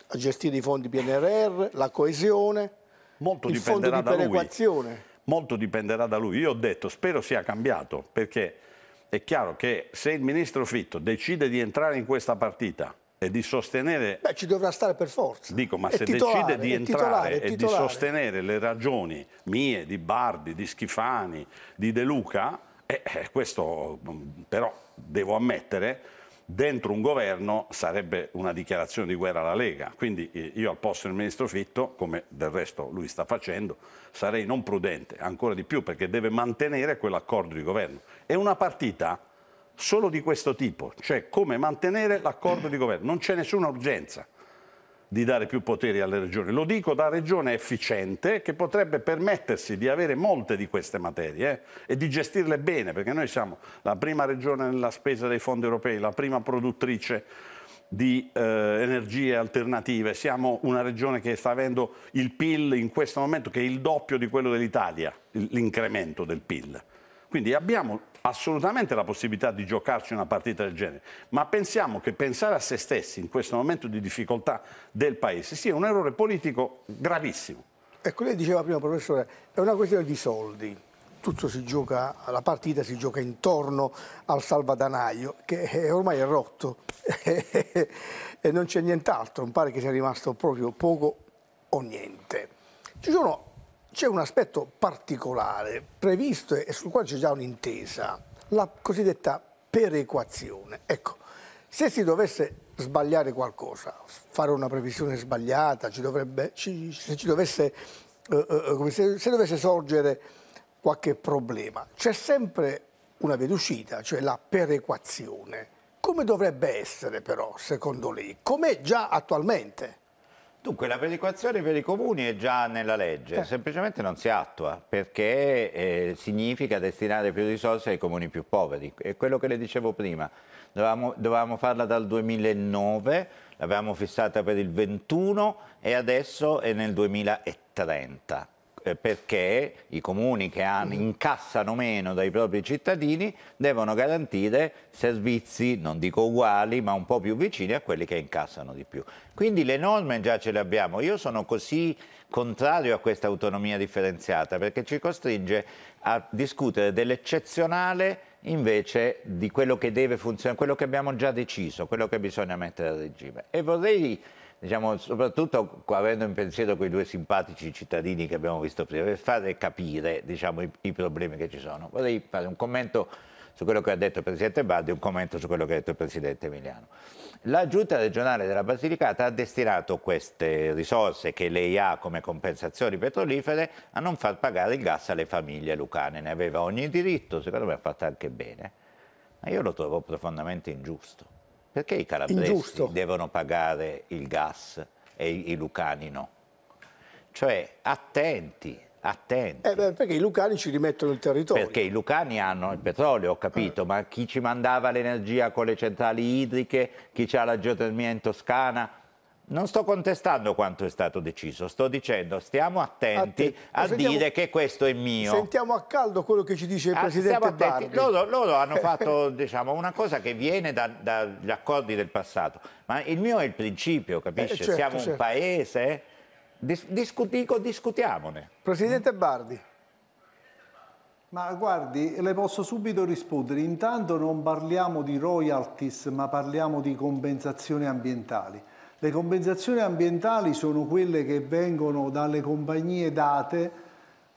a gestire i fondi PNRR, la coesione, Molto il fondo di perequazione molto dipenderà da lui. Io ho detto spero sia cambiato perché è chiaro che se il ministro Fitto decide di entrare in questa partita e di sostenere... Beh, ci dovrà stare per forza. Dico, ma è se decide di entrare titolare, e di sostenere le ragioni mie, di Bardi, di Schifani, di De Luca, eh, eh questo mm, però devo ammettere dentro un governo sarebbe una dichiarazione di guerra alla Lega. Quindi eh, io al posto del ministro Fitto, come del resto lui sta facendo, sarei non prudente, ancora di più perché deve mantenere quell'accordo di governo. È una partita solo di questo tipo, cioè come mantenere l'accordo di governo. Non c'è nessuna urgenza di dare più poteri alle regioni. Lo dico da regione efficiente che potrebbe permettersi di avere molte di queste materie eh, e di gestirle bene, perché noi siamo la prima regione nella spesa dei fondi europei, la prima produttrice di eh, energie alternative, siamo una regione che sta avendo il PIL in questo momento che è il doppio di quello dell'Italia, l'incremento del PIL. Quindi abbiamo assolutamente la possibilità di giocarci una partita del genere, ma pensiamo che pensare a se stessi in questo momento di difficoltà del Paese sia un errore politico gravissimo. Ecco, lei diceva prima, professore, è una questione di soldi. Tutto si Gioca, la partita si gioca intorno al salvadanaio che ormai è rotto e non c'è nient'altro, mi pare che sia rimasto proprio poco o niente. Ci sono c'è un aspetto particolare previsto e sul quale c'è già un'intesa, la cosiddetta perequazione. Ecco, se si dovesse sbagliare qualcosa, fare una previsione sbagliata, ci dovrebbe, ci, se, ci dovesse, eh, eh, se, se dovesse sorgere qualche problema, c'è sempre una via d'uscita, cioè la perequazione. Come dovrebbe essere però, secondo lei? Com'è già attualmente? Dunque la perequazione per i comuni è già nella legge, sì. semplicemente non si attua perché eh, significa destinare più risorse ai comuni più poveri. È quello che le dicevo prima, dovevamo, dovevamo farla dal 2009, l'avevamo fissata per il 21 e adesso è nel 2030. Eh, perché i comuni che hanno, mm. incassano meno dai propri cittadini devono garantire servizi, non dico uguali, ma un po' più vicini a quelli che incassano di più. Quindi le norme già ce le abbiamo. Io sono così contrario a questa autonomia differenziata perché ci costringe a discutere dell'eccezionale invece di quello che deve funzionare, quello che abbiamo già deciso, quello che bisogna mettere a regime. E vorrei diciamo, soprattutto avendo in pensiero quei due simpatici cittadini che abbiamo visto prima, per fare capire diciamo, i, i, problemi che ci sono. Vorrei fare un commento su quello che ha detto il Presidente Baldi e un commento su quello che ha detto il Presidente Emiliano. La Giunta regionale della Basilicata ha destinato queste risorse che lei ha come compensazioni petrolifere a non far pagare il gas alle famiglie lucane. Ne aveva ogni diritto, secondo me ha fatto anche bene. Ma io lo trovo profondamente ingiusto perché i calabresi Ingiusto. devono pagare il gas e i lucani no? Cioè, attenti, attenti. Eh beh, perché i lucani ci rimettono il territorio. Perché i lucani hanno il petrolio, ho capito, eh. ma chi ci mandava l'energia con le centrali idriche, chi ha la geotermia in Toscana, non sto contestando quanto è stato deciso, sto dicendo stiamo attenti Attenti. a Sentiamo- dire che questo è mio. Sentiamo a caldo quello che ci dice il Ah, Presidente Bardi. Loro, loro hanno fatto diciamo, una cosa che viene da- dagli accordi del passato, ma il mio è il principio, capisce? Eh, certo, Siamo un certo. paese, eh? dis- discu- dico, discutiamone. Presidente Bardi, Ma guardi, le posso subito rispondere. Intanto non parliamo di royalties, ma parliamo di compensazioni ambientali. Le compensazioni ambientali sono quelle che vengono dalle compagnie date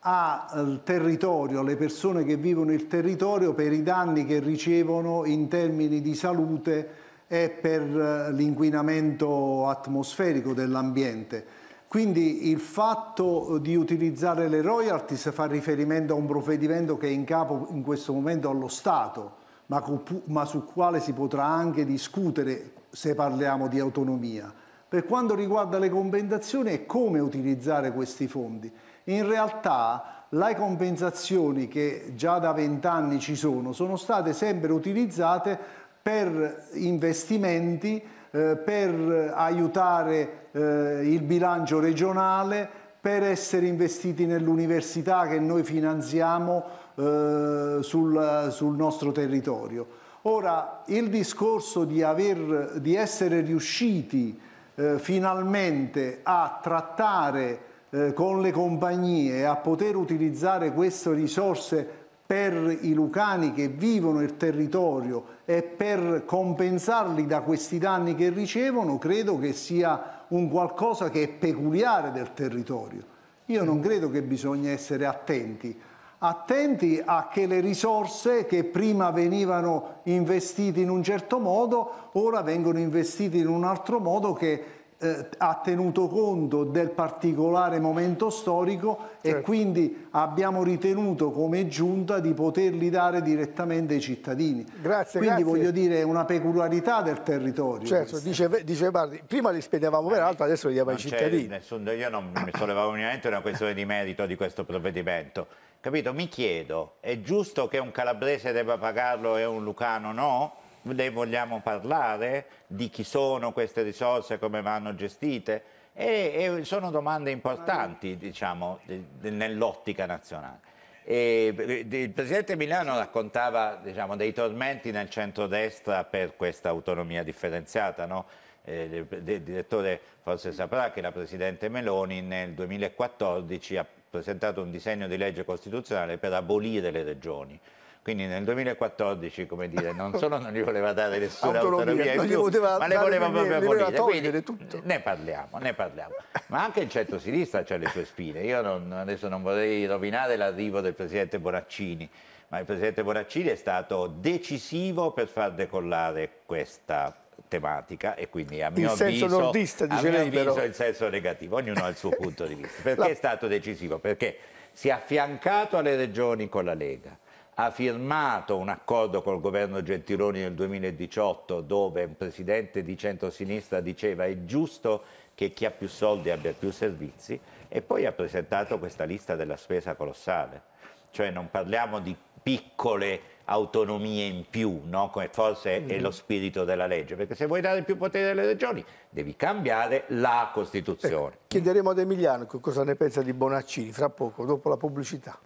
al territorio, alle persone che vivono il territorio per i danni che ricevono in termini di salute e per eh, l'inquinamento atmosferico dell'ambiente. Quindi il fatto di utilizzare le royalties fa riferimento a un provvedimento che è in capo in questo momento allo Stato, ma, ma sul quale si potrà anche discutere se parliamo di autonomia. Per quanto riguarda le compensazioni e come utilizzare questi fondi, in realtà le compensazioni che già da vent'anni ci sono sono state sempre utilizzate per investimenti, eh, per aiutare eh, il bilancio regionale, per essere investiti nell'università che noi finanziamo eh, sul, sul nostro territorio. Ora, il discorso di, aver, di essere riusciti eh, finalmente a trattare eh, con le compagnie e a poter utilizzare queste risorse per i lucani che vivono il territorio e per compensarli da questi danni che ricevono, credo che sia un qualcosa che è peculiare del territorio. Io non credo che bisogna essere attenti attenti a che le risorse che prima venivano investite in un certo modo ora vengono investite in un altro modo che eh, ha tenuto conto del particolare momento storico certo. e quindi abbiamo ritenuto come giunta di poterli dare direttamente ai cittadini. Grazie, quindi grazie. voglio dire è una peculiarità del territorio. Certo, dice, dice Bardi, prima li spendevamo peraltro, adesso li diamo ai cittadini. Nessun, io non mi sollevavo niente, è una questione di merito di questo provvedimento Capito? Mi chiedo, è giusto che un calabrese debba pagarlo e un lucano no? Le vogliamo parlare? Di chi sono queste risorse, come vanno gestite? E, e sono domande importanti, diciamo, nell'ottica nazionale. E il presidente Milano raccontava diciamo, dei tormenti nel centrodestra per questa autonomia differenziata. No? Eh, il direttore forse saprà che la presidente Meloni nel 2014 ha presentato un disegno di legge costituzionale per abolire le regioni. Quindi nel 2014, come dire, non solo non gli voleva dare nessuna autonomia, autonomia più, ma le voleva proprio abolire. Quindi tutto. ne parliamo, ne parliamo. Ma anche il centro-sinistra ha le sue spine. Io non, adesso non vorrei rovinare l'arrivo del presidente Bonaccini, ma il presidente Bonaccini è stato decisivo per far decollare questa tematica e quindi a mio il avviso, senso nordista, a mio avviso il senso negativo, ognuno ha il suo punto di vista. Perché La... è stato decisivo? Perché si è affiancato alle regioni con la Lega, ha firmato un accordo col governo Gentiloni nel 2018 dove un presidente di centrosinistra diceva è giusto che chi ha più soldi abbia più servizi e poi ha presentato questa lista della spesa colossale. Cioè non parliamo di piccole autonomie in più, no? come forse mm. è lo mm. spirito della legge, perché se vuoi dare più potere alle regioni devi cambiare la Costituzione. Eh, chiederemo ad Emiliano cosa ne pensa di Bonaccini fra poco, dopo la pubblicità.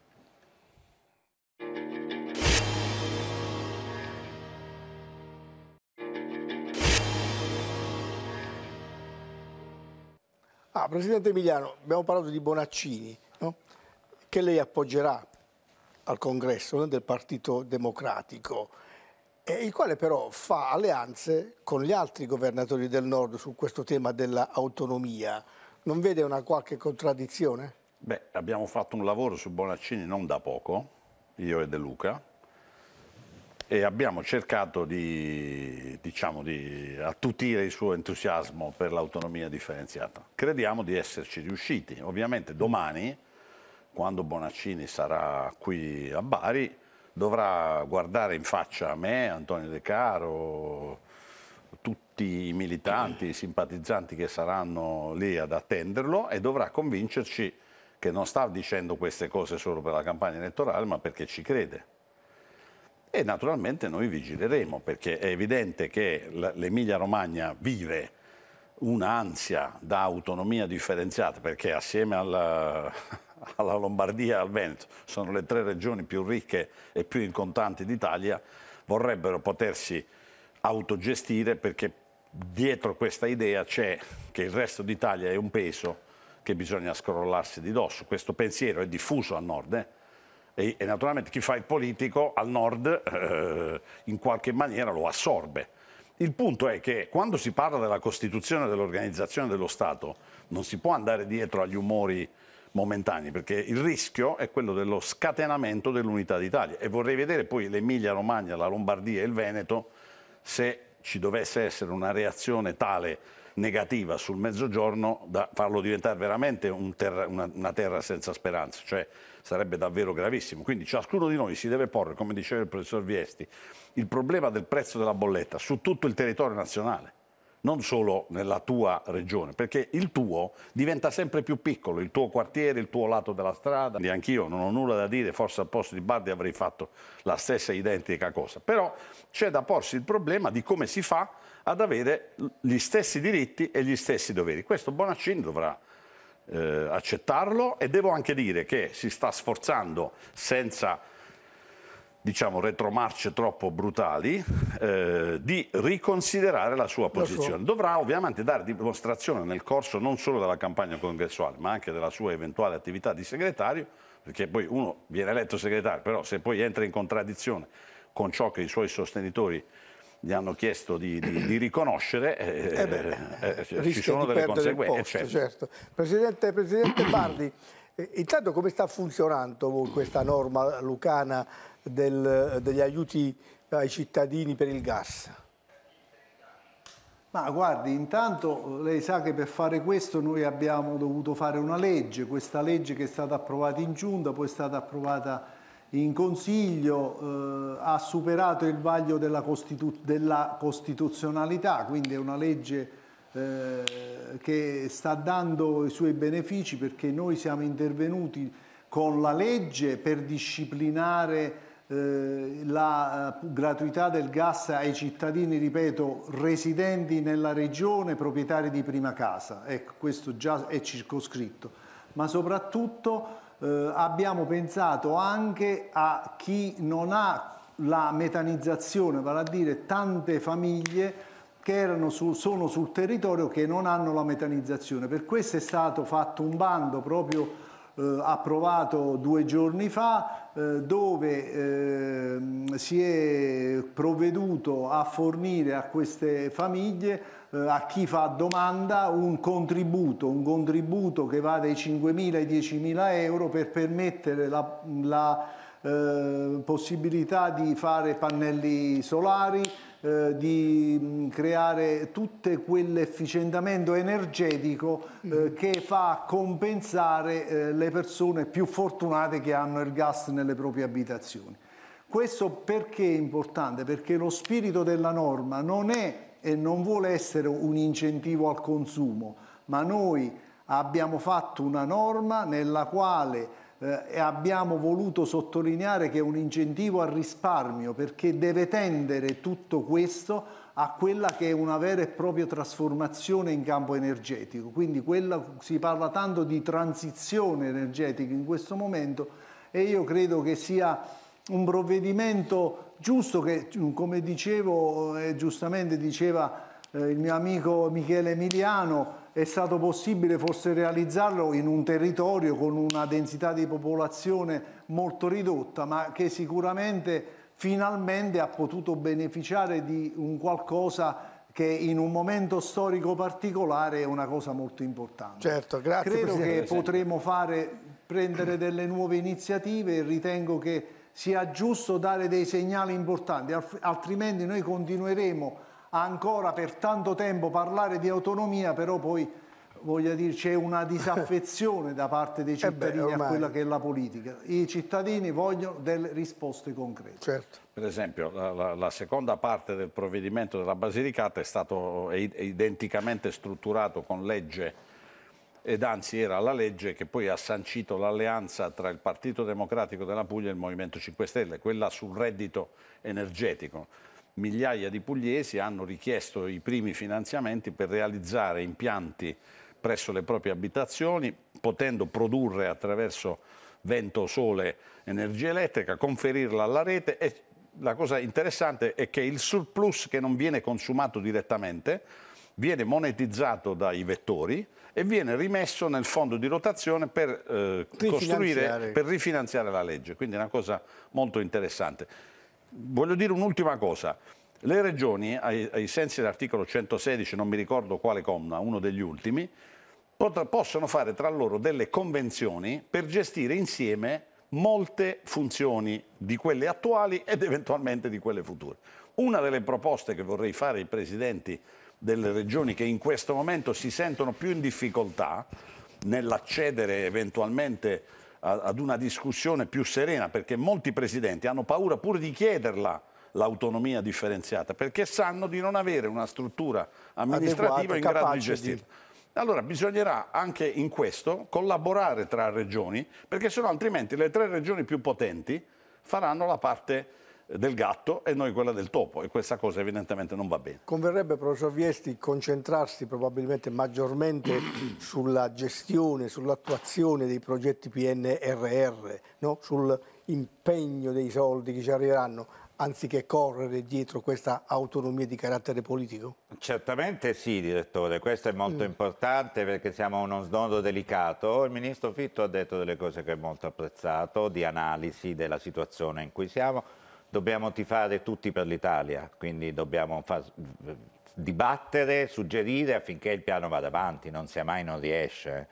Ah, Presidente Emiliano, abbiamo parlato di Bonaccini, no? che lei appoggerà al congresso eh, del Partito Democratico, il quale però fa alleanze con gli altri governatori del nord su questo tema dell'autonomia. Non vede una qualche contraddizione? Beh, abbiamo fatto un lavoro su Bonaccini non da poco, io e De Luca, e abbiamo cercato di, diciamo, di attutire il suo entusiasmo per l'autonomia differenziata. Crediamo di esserci riusciti. Ovviamente domani quando Bonaccini sarà qui a Bari, dovrà guardare in faccia a me, Antonio De Caro, tutti i militanti, i simpatizzanti che saranno lì ad attenderlo e dovrà convincerci che non sta dicendo queste cose solo per la campagna elettorale, ma perché ci crede. E naturalmente noi vigileremo, perché è evidente che l'Emilia Romagna vive un'ansia da autonomia differenziata, perché assieme alla, alla Lombardia e al Veneto, sono le tre regioni più ricche e più incontanti d'Italia, vorrebbero potersi autogestire perché dietro questa idea c'è che il resto d'Italia è un peso che bisogna scrollarsi di dosso. Questo pensiero è diffuso al nord eh? e, e, naturalmente chi fa il politico al nord eh, in qualche maniera lo assorbe. Il punto è che quando si parla della Costituzione dell'organizzazione dello Stato non si può andare dietro agli umori momentanei, perché il rischio è quello dello scatenamento dell'unità d'Italia e vorrei vedere poi l'Emilia Romagna, la Lombardia e il Veneto se ci dovesse essere una reazione tale negativa sul mezzogiorno da farlo diventare veramente un terra, una, una, terra senza speranza, cioè sarebbe davvero gravissimo. Quindi ciascuno di noi si deve porre, come diceva il professor Viesti, il problema del prezzo della bolletta su tutto il territorio nazionale non solo nella tua regione, perché il tuo diventa sempre più piccolo, il tuo quartiere, il tuo lato della strada. Quindi anch'io non ho nulla da dire, forse al posto di Bardi avrei fatto la stessa identica cosa. Però c'è da porsi il problema di come si fa ad avere gli stessi diritti e gli stessi doveri. Questo Bonaccini dovrà eh, accettarlo e devo anche dire che si sta sforzando senza diciamo, retromarce troppo brutali, eh, di riconsiderare la sua posizione. Dovrà ovviamente dare dimostrazione nel corso non solo della campagna congressuale, ma anche della sua eventuale attività di segretario, perché poi uno viene eletto segretario, però se poi entra in contraddizione con ciò che i suoi sostenitori gli hanno chiesto di, di, di riconoscere, eh, eh beh, eh, eh ci sono delle conseguenze. Eh, posto, certo. Certo. Presidente, Presidente Bardi, eh, intanto come sta funzionando questa norma lucana del, degli aiuti ai cittadini per il gas? Ma guardi, intanto lei sa che per fare questo noi abbiamo dovuto fare una legge, questa legge che è stata approvata in giunta, poi è stata approvata in consiglio, eh, ha superato il vaglio della, Costitu della, costituzionalità, quindi è una legge eh, che sta dando i suoi benefici perché noi siamo intervenuti con la legge per disciplinare eh, la eh, gratuità del gas ai cittadini, ripeto, residenti nella regione, proprietari di prima casa. Ecco, questo già è circoscritto. Ma soprattutto eh, abbiamo pensato anche a chi non ha la metanizzazione, vale a dire tante famiglie che su, sono sul territorio che non hanno la metanizzazione. Per questo è stato fatto un bando proprio eh, approvato due giorni fa eh, dove eh, si è provveduto a fornire a queste famiglie eh, a chi fa domanda un contributo, un contributo che va dai 5.000 ai 10.000 euro per permettere la, la eh, possibilità di fare pannelli solari, eh, di mm, creare tutto quell'efficientamento energetico eh, che fa compensare eh, le persone più fortunate che hanno il gas nelle proprie abitazioni. Questo perché è importante? Perché lo spirito della norma non è e non vuole essere un incentivo al consumo, ma noi abbiamo fatto una norma nella quale eh, abbiamo voluto sottolineare che è un incentivo al risparmio perché deve tendere tutto questo a quella che è una vera e propria trasformazione in campo energetico. Quindi quella, si parla tanto di transizione energetica in questo momento e io credo che sia un provvedimento giusto che, come dicevo e eh, giustamente diceva eh, il mio amico Michele Emiliano, è stato possibile forse realizzarlo in un territorio con una densità di popolazione molto ridotta, ma che sicuramente finalmente ha potuto beneficiare di un qualcosa che in un momento storico particolare è una cosa molto importante. Certo, grazie. Credo Presidente. che potremo fare, prendere delle nuove iniziative e ritengo che sia giusto dare dei segnali importanti, altrimenti noi continueremo ancora per tanto tempo parlare di autonomia, però poi voglio dire, c'è una disaffezione da parte dei cittadini eh beh, a quella che è la politica. I cittadini vogliono delle risposte concrete. Certo. Per esempio, la, la, seconda parte del provvedimento della Basilicata è stato è identicamente strutturato con legge ed anzi era la legge che poi ha sancito l'alleanza tra il Partito Democratico della Puglia e il Movimento 5 Stelle, quella sul reddito energetico migliaia di pugliesi hanno richiesto i primi finanziamenti per realizzare impianti presso le proprie abitazioni, potendo produrre attraverso vento, sole, energia elettrica, conferirla alla rete e la cosa interessante è che il surplus che non viene consumato direttamente viene monetizzato dai vettori e viene rimesso nel fondo di rotazione per, eh, rifinanziare. per rifinanziare la legge, quindi è una cosa molto interessante voglio dire un'ultima cosa. Le regioni, ai, ai sensi dell'articolo 116, non mi ricordo quale comma, uno degli ultimi, pot- possono fare tra loro delle convenzioni per gestire insieme molte funzioni di quelle attuali ed eventualmente di quelle future. Una delle proposte che vorrei fare ai presidenti delle regioni che in questo momento si sentono più in difficoltà nell'accedere eventualmente ad una discussione più serena, perché molti presidenti hanno paura pure di chiederla l'autonomia differenziata, perché sanno di non avere una struttura amministrativa in grado di gestirla. Allora bisognerà anche in questo collaborare tra regioni, perché sennò altrimenti le tre regioni più potenti faranno la parte del gatto e noi quella del topo e questa cosa evidentemente non va bene. Converrebbe, professor Viesti, concentrarsi probabilmente maggiormente sulla gestione, sull'attuazione dei progetti PNRR, no? sull'impegno dei soldi che ci arriveranno, anziché correre dietro questa autonomia di carattere politico? Certamente sì, direttore, questo è molto mm. importante perché siamo a uno snodo delicato. Il ministro Fitto ha detto delle cose che è molto apprezzato, di analisi della situazione in cui siamo dobbiamo tifare tutti per l'Italia, quindi dobbiamo far, dibattere, suggerire affinché il piano vada avanti, non sia mai non riesce.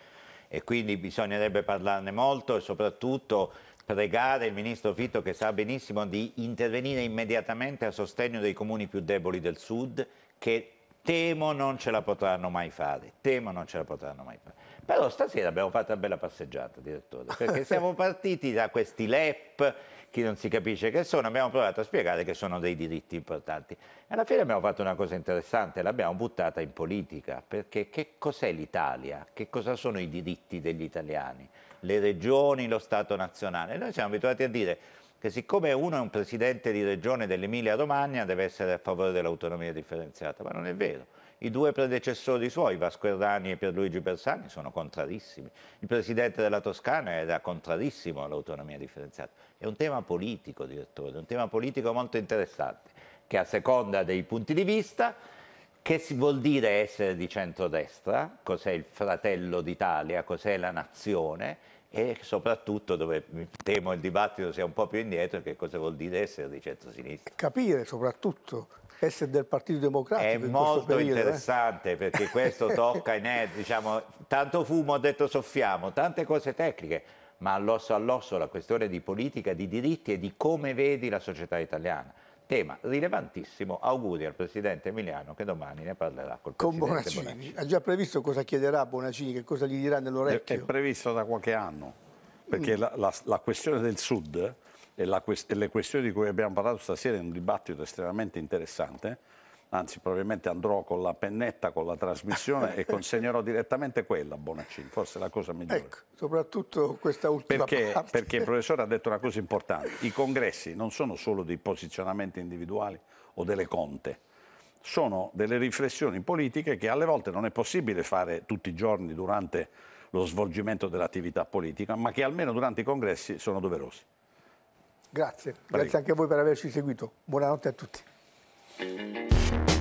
E quindi bisognerebbe parlarne molto e soprattutto pregare il ministro Fitto che sa benissimo di intervenire immediatamente a sostegno dei comuni più deboli del sud che temo non ce la potranno mai fare, temo non ce la potranno mai fare. Però stasera abbiamo fatto una bella passeggiata, direttore, perché siamo partiti da questi LEP chi non si capisce che sono, abbiamo provato a spiegare che sono dei diritti importanti. Alla fine abbiamo fatto una cosa interessante, l'abbiamo buttata in politica, perché che cos'è l'Italia? Che cosa sono i diritti degli italiani? Le regioni, lo Stato nazionale? Noi siamo abituati a dire che siccome uno è un presidente di regione dell'Emilia Romagna deve essere a favore dell'autonomia differenziata, ma non è vero i due predecessori suoi, Vasco Errani e Pierluigi Bersani, sono contrarissimi. Il presidente della Toscana era contrarissimo all'autonomia differenziata. È un tema politico, direttore, un tema politico molto interessante, che a seconda dei punti di vista, che vuol dire essere di centrodestra, cos'è il fratello d'Italia, cos'è la nazione e soprattutto dove temo il dibattito sia un po' più indietro che cosa vuol dire essere di centrosinistra. Capire soprattutto essere del Partito Democratico. È molto periodo, eh. interessante eh? perché questo tocca in è, diciamo, tanto fumo, ha detto soffiamo, tante cose tecniche, ma all'osso all'osso la questione di politica, di diritti e di come vedi la società italiana. Tema rilevantissimo, auguri al Presidente Emiliano che domani ne parlerà col Con Presidente Bonacini. Bonacini. Ha già previsto cosa chiederà a Bonacini, che cosa gli dirà nell'orecchio? È previsto da qualche anno, perché mm. la, la, la questione del Sud quest le questioni di cui abbiamo parlato stasera è un dibattito estremamente interessante, anzi probabilmente andrò con la pennetta, con la trasmissione e consegnerò direttamente quella a Bonaccini, forse è la cosa migliore. Ecco, soprattutto questa ultima perché, parte. Perché il professore ha detto una cosa importante, i congressi non sono solo dei posizionamenti individuali o delle conte, sono delle riflessioni politiche che alle volte non è possibile fare tutti i giorni durante lo svolgimento dell'attività politica, ma che almeno durante i congressi sono doverosi. Grazie, Prego. grazie anche a voi per averci seguito. Buonanotte a tutti.